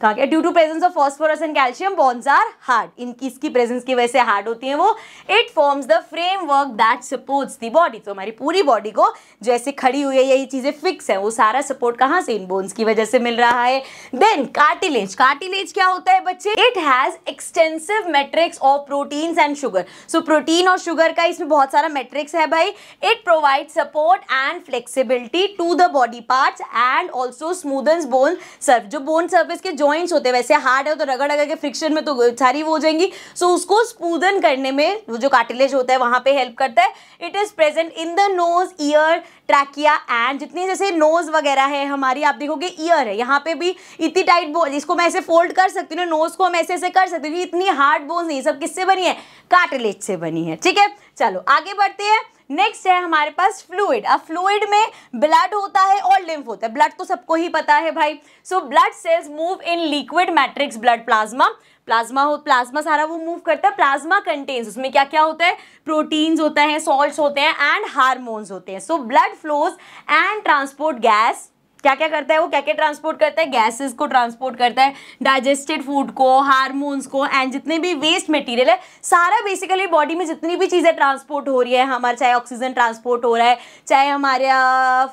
कहा गया due to presence of phosphorus and calcium bones are hard इनकी इसकी प्रेजेंस की वजह से हार्ड होती है वो it forms the framework that supports the body तो हमारी पूरी बॉडी को जैसे खड़ी हुई है ये चीज़ें फिक्स है वो सारा सपोर्ट कहाँ से इन बोन्स की वजह से मिल रहा है देन कार्टिलेज कार्टिलेज क्या होता है बच्चे it has extensive matrix of proteins and sugar so protein और शुगर का इसमें बहुत सारा मेट्रिक्स है भाई it provide support and flexibility to the body part and also smoothen bone surf जो बोन सर्विस के जो जॉइंट्स होते हैं वैसे हार्ड है तो रगड़ रगड़ के फ्रिक्शन में तो सारी वो हो जाएंगी सो so, उसको स्पूदन करने में जो कार्टिलेज होता है वहाँ पे हेल्प करता है it is present in the nose ear trachea and जितनी जैसे नोज़ वगैरह है हमारी आप देखोगे ईयर है यहाँ पे भी इतनी टाइट बोन इसको मैं ऐसे फोल्ड कर सकती हूँ नोज़ को हम ऐसे ऐसे कर सकती हूँ इतनी हार्ड बोन्स नहीं सब किससे बनी है कार्टिलेज से बनी है ठीक है चलो आगे बढ़ते हैं नेक्स्ट है हमारे पास फ्लूड अब फ्लूड में ब्लड होता है और लिम्फ होता है ब्लड तो सबको ही पता है भाई so blood cells move in liquid matrix blood plasma plasma हो प्लाज्मा सारा वो मूव करता है प्लाज्मा कंटेन्स उसमें क्या क्या होता है प्रोटीन्स होते हैं सॉल्ट होते हैं एंड हारमोन्स होते हैं so blood flows and transport gas क्या क्या करता है वो क्या क्या ट्रांसपोर्ट करता है गैसेस को ट्रांसपोर्ट करता है डाइजेस्टेड फूड को हार्मोन्स को एंड जितने भी वेस्ट मटेरियल है सारा बेसिकली बॉडी में जितनी भी चीज़ें ट्रांसपोर्ट हो रही है हमारा चाहे ऑक्सीजन ट्रांसपोर्ट हो रहा है चाहे हमारे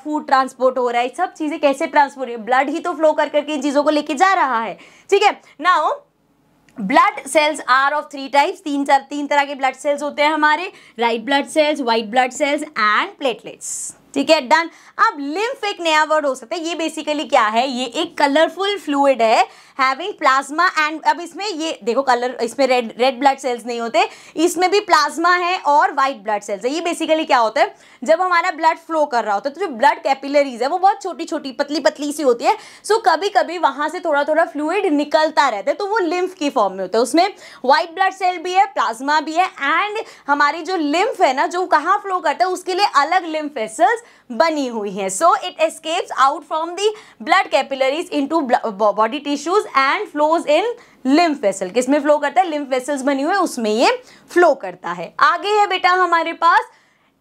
फूड ट्रांसपोर्ट हो रहा है सब चीज़ें कैसे ट्रांसपोर्ट हो रही है ब्लड ही तो फ्लो कर करके इन चीज़ों को लेके जा रहा है ठीक है ना blood cells are of three types तीन चार तीन तरह के ब्लड सेल्स होते हैं हमारे red blood cells white blood cells and platelets ठीक है डन अब लिम्फ एक नया वर्ड हो सकता है ये बेसिकली क्या है ये एक कलरफुल फ्लूड है हैविंग प्लाज्मा एंड अब इसमें ये देखो कलर इसमें रेड रेड ब्लड सेल्स नहीं होते इसमें भी प्लाज्मा है और वाइट ब्लड सेल्स है ये बेसिकली क्या होता है जब हमारा ब्लड फ्लो कर रहा होता है तो जो ब्लड कैपिलरीज है वो बहुत छोटी छोटी पतली पतली सी होती है सो so, कभी कभी वहाँ से थोड़ा थोड़ा फ्लूड निकलता रहता है तो वो लिम्फ की फॉर्म में होता है उसमें व्हाइट ब्लड सेल भी है प्लाज्मा भी है एंड हमारी जो लिम्फ है ना जो कहाँ फ्लो करता है उसके लिए अलग लिम्फ वेसल्स बनी हुई है so it escapes out from the blood capillaries into body tissues and flows in lymph vessel किस में फ्लो करता है लिम्फ वेसल्स बनी हुई है उसमें ये फ्लो करता है आगे है बेटा हमारे पास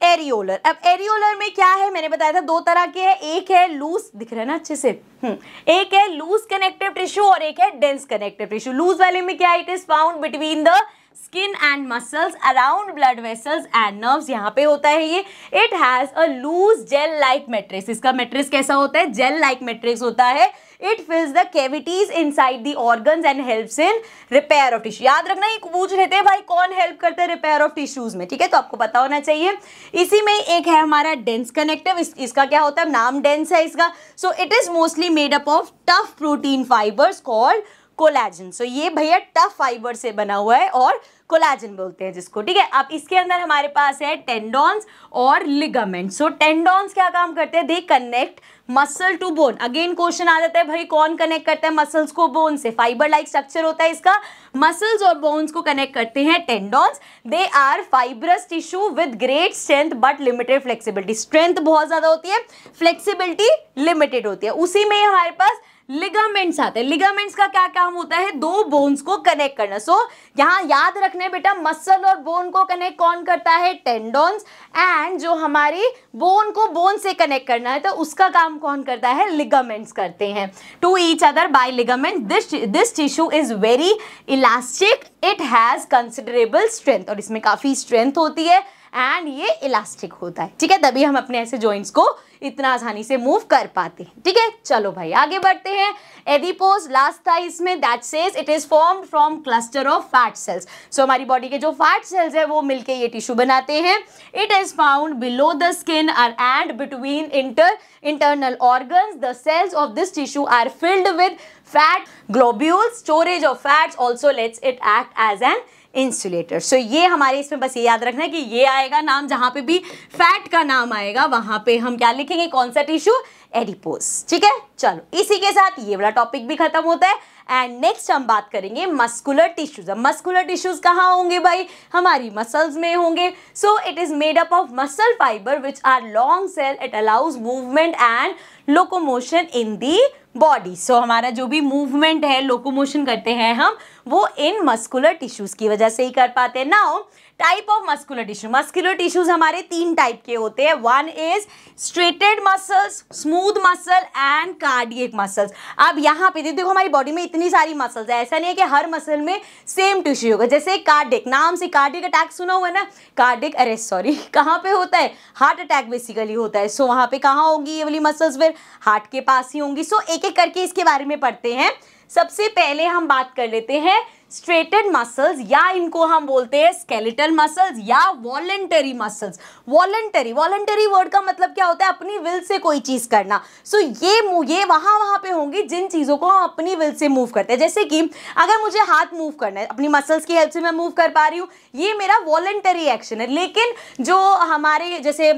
एरियोलर अब एरियोलर में क्या है मैंने बताया था दो तरह के है एक है लूज दिख रहा है ना अच्छे से हम्म। एक है लूज कनेक्टिव टिश्यू और एक है डेंस कनेक्टिव टिश्यू लूज वाले में क्या it is found between the skin and muscles around blood vessels and nerves यहाँ पे होता है ये it has a loose gel like matrix इसका मेट्रिक्स कैसा होता है जेल लाइक मेट्रिक्स होता है it fills the cavities inside the organ and help in repair of tissue याद रखना ये पूछ रहे हैं भाई कौन हेल्प करते हैं रिपेयर ऑफ टिश्यूज में ठीक है तो आपको पता होना चाहिए इसी में एक है हमारा डेंस कनेक्टिव इस, इसका क्या होता है नाम डेंस है इसका so it is mostly made up of tough protein fibres called collagen so ये भैया टफ फाइबर से बना हुआ है और कोलाजन बोलते हैं जिसको ठीक है अब इसके अंदर हमारे पास है टेंडॉन्स और लिगामेंट सो टेंडोन्स क्या काम करते हैं they connect muscle to bone again question आ जाता है भाई कौन कनेक्ट करता है मसल्स को बोन से फाइबर लाइक स्ट्रक्चर होता है इसका मसल्स और बोन्स को कनेक्ट करते हैं tendons they are fibrous tissue with great strength but limited flexibility strength बहुत ज़्यादा होती है फ्लेक्सिबिलिटी लिमिटेड होती है उसी में हमारे पास लिगामेंट्स आते हैं लिगामेंट्स का क्या काम होता है दो बोन्स को कनेक्ट करना सो so, यहाँ याद रखने बेटा मसल और बोन को कनेक्ट कौन करता है टेंडोन्स एंड जो हमारी बोन को बोन से कनेक्ट करना है तो उसका काम कौन करता है लिगामेंट्स करते हैं to each other by ligament this this tissue is very elastic it has considerable strength और इसमें काफ़ी स्ट्रेंथ होती है एंड ये इलास्टिक होता है ठीक है तभी हम अपने ऐसे जॉइंट्स को इतना आसानी से मूव कर पाते हैं ठीक है चलो भाई आगे बढ़ते हैं एडिपोज लास्ट था इसमें that says it is form from cluster of fat cells so हमारी बॉडी के जो फैट सेल्स है वो मिलके ये टिश्यू बनाते हैं it is found below the skin or and between inter internal organ the cells of this tissue are filled with fat globules storage of fats also let's it act as an insulator so ये हमारे इसमें बस ये याद रखना है कि ये आएगा नाम जहां पे भी फैट का नाम आएगा वहां पे हम क्या लिखेंगे कौन सा टिश्यू एडिपोस ठीक है चलो इसी के साथ ये वाला टॉपिक भी खत्म होता है एंड नेक्स्ट हम बात करेंगे मस्कुलर टिश्यूज अब मस्कुलर टिश्यूज कहाँ होंगे भाई हमारी मसल्स में होंगे so it is made up of muscle fibre which are long cell it allows movement and locomotion in the body so हमारा जो भी मूवमेंट है लोकोमोशन करते हैं हम वो इन मस्कुलर टिश्यूज की वजह से ही कर पाते हैं now type of muscular tissue muscular tissues हमारे तीन टाइप के होते हैं one is striated muscles smooth muscle and cardiac muscles अब यहाँ पे देखो हमारी बॉडी में इतनी सारी मसल्स है ऐसा नहीं है कि हर मसल में सेम टिश्यू होगा जैसे कार्डिक नाम से कार्डिक अटैक सुना हुआ है ना कार्डिक अरे सॉरी कहाँ पे होता है हार्ट अटैक बेसिकली होता है सो so, वहाँ पे कहाँ होगी ये वाली मसल्स फिर हार्ट के पास ही होंगी सो so, एक एक करके इसके बारे में पढ़ते हैं सबसे पहले हम बात कर लेते हैं स्ट्रेटेड मसल्स या इनको हम बोलते हैं स्केलेटल मसल्स या voluntary muscles voluntary voluntary word का मतलब क्या होता है अपनी विल से कोई चीज़ करना सो so, ये ये वहां वहां पे होंगी जिन चीज़ों को हम अपनी विल से मूव करते हैं जैसे कि अगर मुझे हाथ मूव करना है अपनी मसल्स की हेल्प से मैं मूव कर पा रही हूँ ये मेरा वॉलेंटरी एक्शन है लेकिन जो हमारे जैसे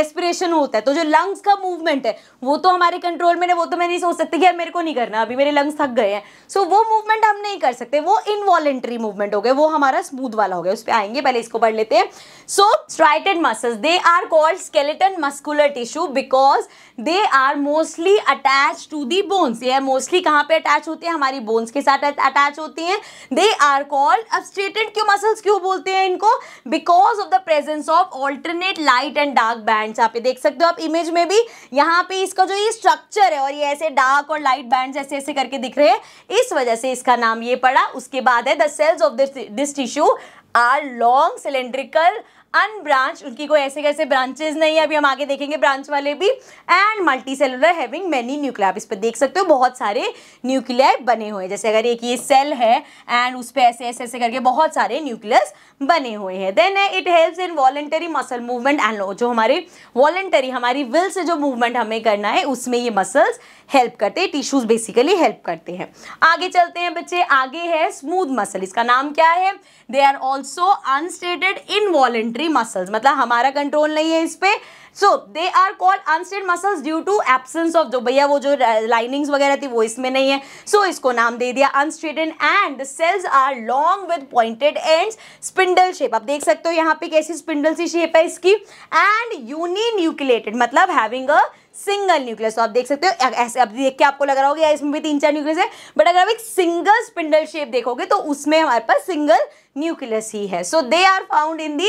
रेस्पिरेशन होता है तो जो लंग्स का मूवमेंट है वो तो हमारे कंट्रोल में है वो तो मैं नहीं सोच सकती कि यार मेरे को नहीं करना अभी मेरे लंग्स थक गए हैं सो so, वो मूवमेंट हम नहीं कर सकते वो इनवॉलेंट्री मूवमेंट हो गए वो हमारा स्मूथ वाला हो गया उस पर आएंगे पहले इसको पढ़ लेते हैं so striated muscles they are called skeleton muscular tissue because they are mostly attach to the bones ये मोस्टली कहाँ पे अटैच होते हैं हमारी बोन्स के साथ अटैच होती हैं दे आर कॉल्ड अब स्ट्रेटेड क्यों मसल्स क्यों बोलते हैं इनको because of the presence of alternate light and dark band आप देख सकते हो आप इमेज में भी यहाँ पे इसका जो ये स्ट्रक्चर है और ये ऐसे डार्क और लाइट बैंड ऐसे ऐसे करके दिख रहे हैं इस वजह से इसका नाम ये पड़ा उसके बाद है the cells of this tissue are long cylindrical unbranch उनकी कोई ऐसे कैसे ब्रांचेज नहीं है अभी हम आगे देखेंगे ब्रांच वाले भी and multicellular having many nuclei आप इस पर देख सकते हो बहुत सारे न्यूक्लिया बने हुए हैं जैसे अगर एक ये सेल है एंड उस पर ऐसे ऐसे ऐसे करके बहुत सारे न्यूक्लियस बने हुए हैं then it helps in voluntary muscle movement and जो हमारे वॉलेंटरी हमारी विल से जो मूवमेंट हमें करना है उसमें ये मसल्स हेल्प करते हैं टिश्यूज बेसिकली हेल्प करते हैं आगे चलते हैं बच्चे आगे है स्मूथ मसल इसका नाम क्या है they are also unstriated involuntary secondary muscles मतलब हमारा कंट्रोल नहीं है इस पर so they are called unstriated muscles due to absence of जो भैया वो जो लाइनिंग्स वगैरह थी वो इसमें नहीं है सो so, इसको नाम दे दिया unstriated and cells are long with pointed end spindle shape आप देख सकते हो यहाँ पे कैसी स्पिंडल सी शेप है इसकी एंड यूनी न्यूक्लेटेड मतलब हैविंग अ सिंगल न्यूक्लियस तो आप देख सकते हो ऐसे अब देख के आपको लग रहा होगा इसमें भी तीन चार न्यूक्लियस है बट अगर आप एक सिंगल स्पिंडल शेप देखोगे तो उसमें हमारे पास सिंगल न्यूक्लियस ही है so they are found in the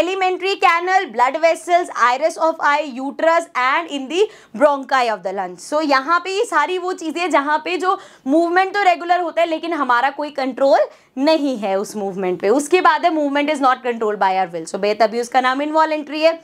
alimentary canal blood vessels iris of eye uterus and in the bronchi of the lungs so यहाँ पे ये सारी वो चीज़ें जहाँ पे जो मूवमेंट तो रेगुलर होता है लेकिन हमारा कोई कंट्रोल नहीं है उस मूवमेंट पे उसके बाद है movement is not control by our will so बेतबी उसका नाम इनवॉलेंट्री है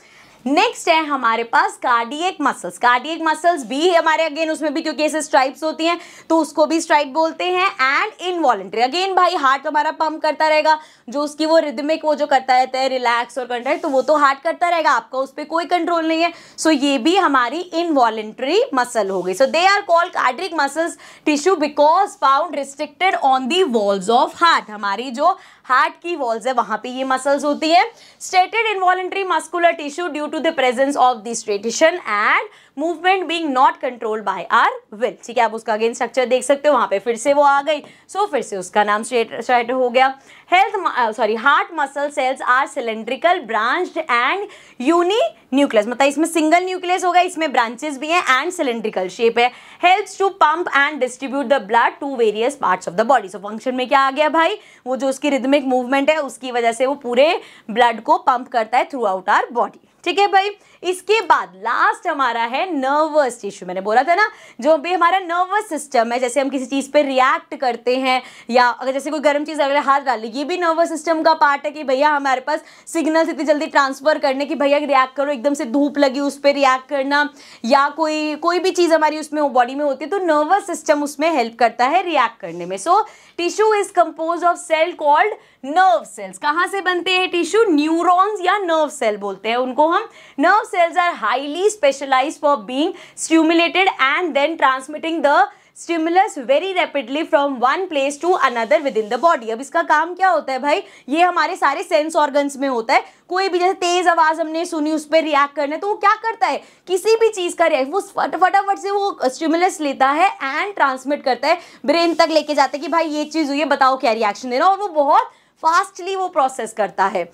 नेक्स्ट है हमारे पास कार्डियक मसल्स कार्डियक मसल्स भी हमारे अगेन उसमें भी क्योंकि ऐसे स्ट्राइप्स होती हैं तो उसको भी स्ट्राइप बोलते हैं एंड इनवॉलेंट्री अगेन भाई हार्ट तो हमारा पंप करता रहेगा जो उसकी वो रिदमिक वो जो करता रहता है रिलैक्स और करता तो वो तो हार्ट करता रहेगा आपका उस पर कोई कंट्रोल नहीं है सो so, ये भी हमारी इनवॉलेंट्री मसल हो गई so they are called cardiac muscles tissue because found restricted on the walls of heart हमारी जो हार्ट की वॉल्स है वहाँ पे ये मसल्स होती है striated involuntary muscular tissue due to the presence of the striation and movement being not controlled by our will ठीक है आप उसका अगेन स्ट्रक्चर देख सकते हो वहां पे फिर से वो आ गई सो so, फिर से उसका नाम स्ट्रेट हो गया health sorry heart muscle cells are cylindrical branched and uninucleus मतलब इसमें सिंगल न्यूक्लियस होगा इसमें ब्रांचेस भी हैं एंड सिलेंड्रिकल शेप है helps to pump and distribute the blood to various parts of the body so function में क्या आ गया भाई वो जो उसकी रिदमिक मूवमेंट है उसकी वजह से वो पूरे ब्लड को पंप करता है थ्रू आउट आर बॉडी ठीक है भाई इसके बाद लास्ट हमारा है नर्वस टिश्यू मैंने बोला था ना जो भी हमारा नर्वस सिस्टम है जैसे हम किसी चीज़ पर रिएक्ट करते हैं या अगर जैसे कोई गर्म चीज़ अगर हाथ डाल ये भी नर्वस सिस्टम का पार्ट है कि भैया हमारे पास सिग्नल्स इतनी जल्दी ट्रांसफ़र करने की भैया रिएक्ट करो एकदम से धूप लगी उस पर रिएक्ट करना या कोई कोई भी चीज़ हमारी उसमें बॉडी में होती है तो नर्वस सिस्टम उसमें हेल्प करता है रिएक्ट करने में so tissue is compose of cell called nerve cells कहाँ से बनते हैं टिश्यू न्यूरॉन्स या नर्व सेल बोलते हैं उनको हम nerve cells are highly specialise for being stimulated and then transmitting the stimulus very rapidly from one place to another within the body अब इसका काम क्या होता है भाई ये हमारे सारे सेंस ऑर्गन्स में होता है कोई भी जैसे तेज आवाज हमने सुनी उस पर रिएक्ट करना है तो वो क्या करता है किसी भी चीज का रिएक्ट वो फटाफट से वो स्टिमुलस लेता है एंड ट्रांसमिट करता है ब्रेन तक लेके जाता है कि भाई ये चीज हुई है बताओ क्या रिएक्शन देना और वो बहुत फास्टली वो प्रोसेस करता है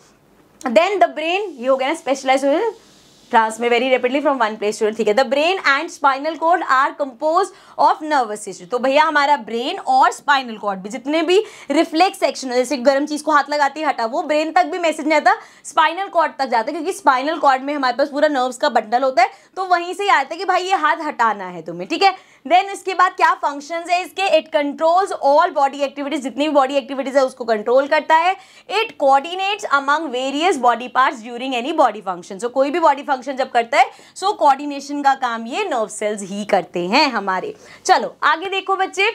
देन द ब्रेन ये हो गया ना स्पेशलाइज हो गया very rapidly from one place to ठीक है the brain and spinal cord are compose of nervous system तो भैया हमारा ब्रेन और स्पाइनल कॉर्ड भी जितने भी रिफ्लेक्स सेक्शन जैसे गर्म चीज़ को हाथ लगाती है हटा वो ब्रेन तक भी मैसेज नहीं आता स्पाइनल कोड तक जाता है क्योंकि स्पाइनल कोड में हमारे पास पूरा नर्व्स का बंडल होता है तो वहीं से ही आता है कि भाई ये हाथ हटाना है तुम्हें ठीक है देन इसके बाद क्या फंक्शन है इसके it controls all body activities जितनी भी बॉडी एक्टिविटीज है उसको कंट्रोल करता है it coordinates among various body parts during any body function so कोई भी बॉडी फंक्शन जब करता है सो so कोऑर्डिनेशन का काम ये नर्व सेल्स ही करते हैं हमारे चलो आगे देखो बच्चे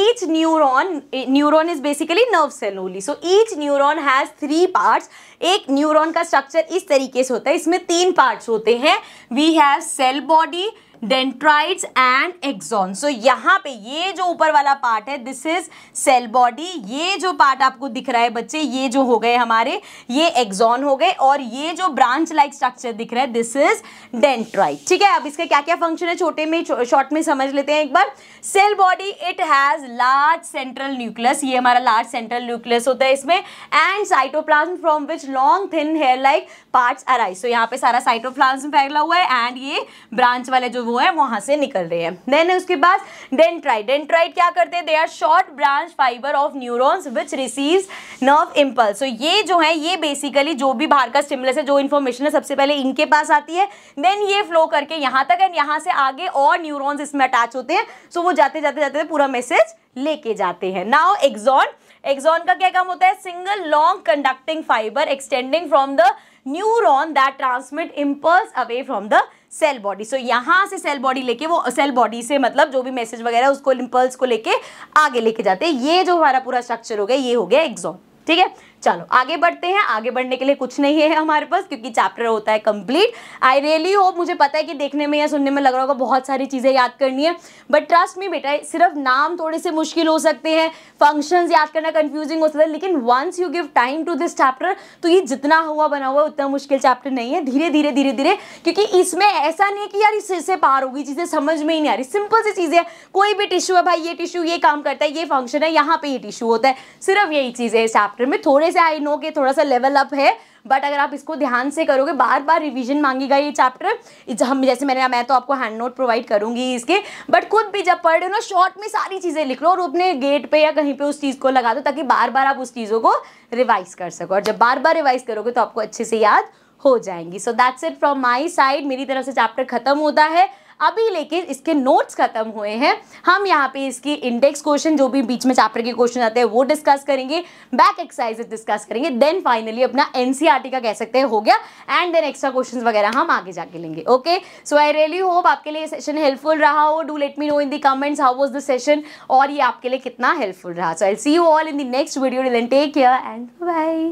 each neuron neuron is basically nerve cell only so each neuron has three parts एक न्यूरोन का स्ट्रक्चर इस तरीके से होता है इसमें तीन पार्ट्स होते हैं we have cell body dendrites and axon so यहाँ पे ये जो ऊपर वाला पार्ट है दिस इज सेल बॉडी ये जो पार्ट आपको दिख रहा है बच्चे ये जो हो गए हमारे ये एक्सॉन हो गए और ये जो ब्रांच लाइक स्ट्रक्चर दिख रहा है दिस इज डेंट्राइड ठीक है अब इसके क्या क्या फंक्शन है छोटे में शॉर्ट में समझ लेते हैं एक बार cell body it has large central nucleus ये हमारा लार्ज सेंट्रल न्यूक्लियस होता है इसमें and cytoplasm from which long thin hair like parts arise so यहाँ पे सारा साइटोप्लाज्म फैला हुआ है एंड ये ब्रांच वाले जो वो है वहां से निकल रहे हैं देन उसके बाद डेंट्राइड डेंट्राइड क्या करते हैं they are short branch fibre of neurons which receive nerve impulse तो ये जो है ये बेसिकली जो भी बाहर का स्टिमुलस है जो इन्फॉर्मेशन है सबसे पहले इनके पास आती है देन ये फ्लो करके यहाँ तक एंड यहाँ से आगे और न्यूरोन्स इसमें अटैच होते हैं सो so वो जाते जाते जाते पूरा मैसेज लेके जाते हैं नाउ एग्जॉन एक्सॉन का क्या काम होता है single long conducting fibre extending from the neuron that transmit impulse away from the cell body so यहाँ से सेल बॉडी लेके वो सेल बॉडी से मतलब जो भी मैसेज वगैरह उसको इम्पल्स को लेके आगे लेके जाते हैं ये जो हमारा पूरा स्ट्रक्चर हो गया ये हो गया एक्सॉन ठीक है चलो आगे बढ़ते हैं आगे बढ़ने के लिए कुछ नहीं है हमारे पास क्योंकि चैप्टर होता है कंप्लीट आई रियली होप मुझे पता है कि देखने में या सुनने में लग रहा होगा बहुत सारी चीज़ें याद करनी है बट ट्रस्ट में बेटा सिर्फ नाम थोड़े से मुश्किल हो सकते हैं फंक्शन याद करना कन्फ्यूजिंग हो सकता है लेकिन once you give time to this chapter तो ये जितना हुआ बना हुआ उतना मुश्किल चैप्टर नहीं है धीरे धीरे धीरे धीरे क्योंकि इसमें ऐसा नहीं है कि यार इससे पार होगी चीज़ें समझ में ही नहीं आ रही सिंपल सी चीज़ें कोई भी टिश्यू है भाई ये टिश्यू ये काम करता है ये फंक्शन है यहाँ पे ये टिश्यू होता है सिर्फ यही चीज़ें इस चैप्टर में थोड़े में से आई नो के थोड़ा सा लेवल अप है बट अगर आप इसको ध्यान से करोगे बार बार रिवीजन मांगेगा ये चैप्टर हम जैसे मैंने मैं तो आपको हैंड नोट प्रोवाइड करूंगी इसके बट खुद भी जब पढ़ रहे हो ना शॉर्ट में सारी चीज़ें लिख लो और अपने गेट पे या कहीं पे उस चीज़ को लगा दो ताकि बार बार आप उस चीज़ों को रिवाइज कर सको और जब बार बार रिवाइज करोगे तो आपको अच्छे से याद हो जाएंगी so that's it from my side मेरी तरफ से चैप्टर खत्म होता है अभी लेकिन इसके नोट्स खत्म हुए हैं हम यहाँ पे इसकी इंडेक्स क्वेश्चन जो भी बीच में चैप्टर के क्वेश्चन आते हैं वो डिस्कस करेंगे बैक एक्सरसाइजेस डिस्कस करेंगे देन फाइनली अपना एनसीईआरटी e का कह सकते हैं हो गया एंड देन एक्स्ट्रा क्वेश्चन वगैरह हम आगे जाके लेंगे okay so I really hope आपके लिए सेशन हेल्पफुल रहा हो do let me know in the comments how was the session और ये आपके लिए कितना हेल्पफुल रहा so I see you all in the next video take care and by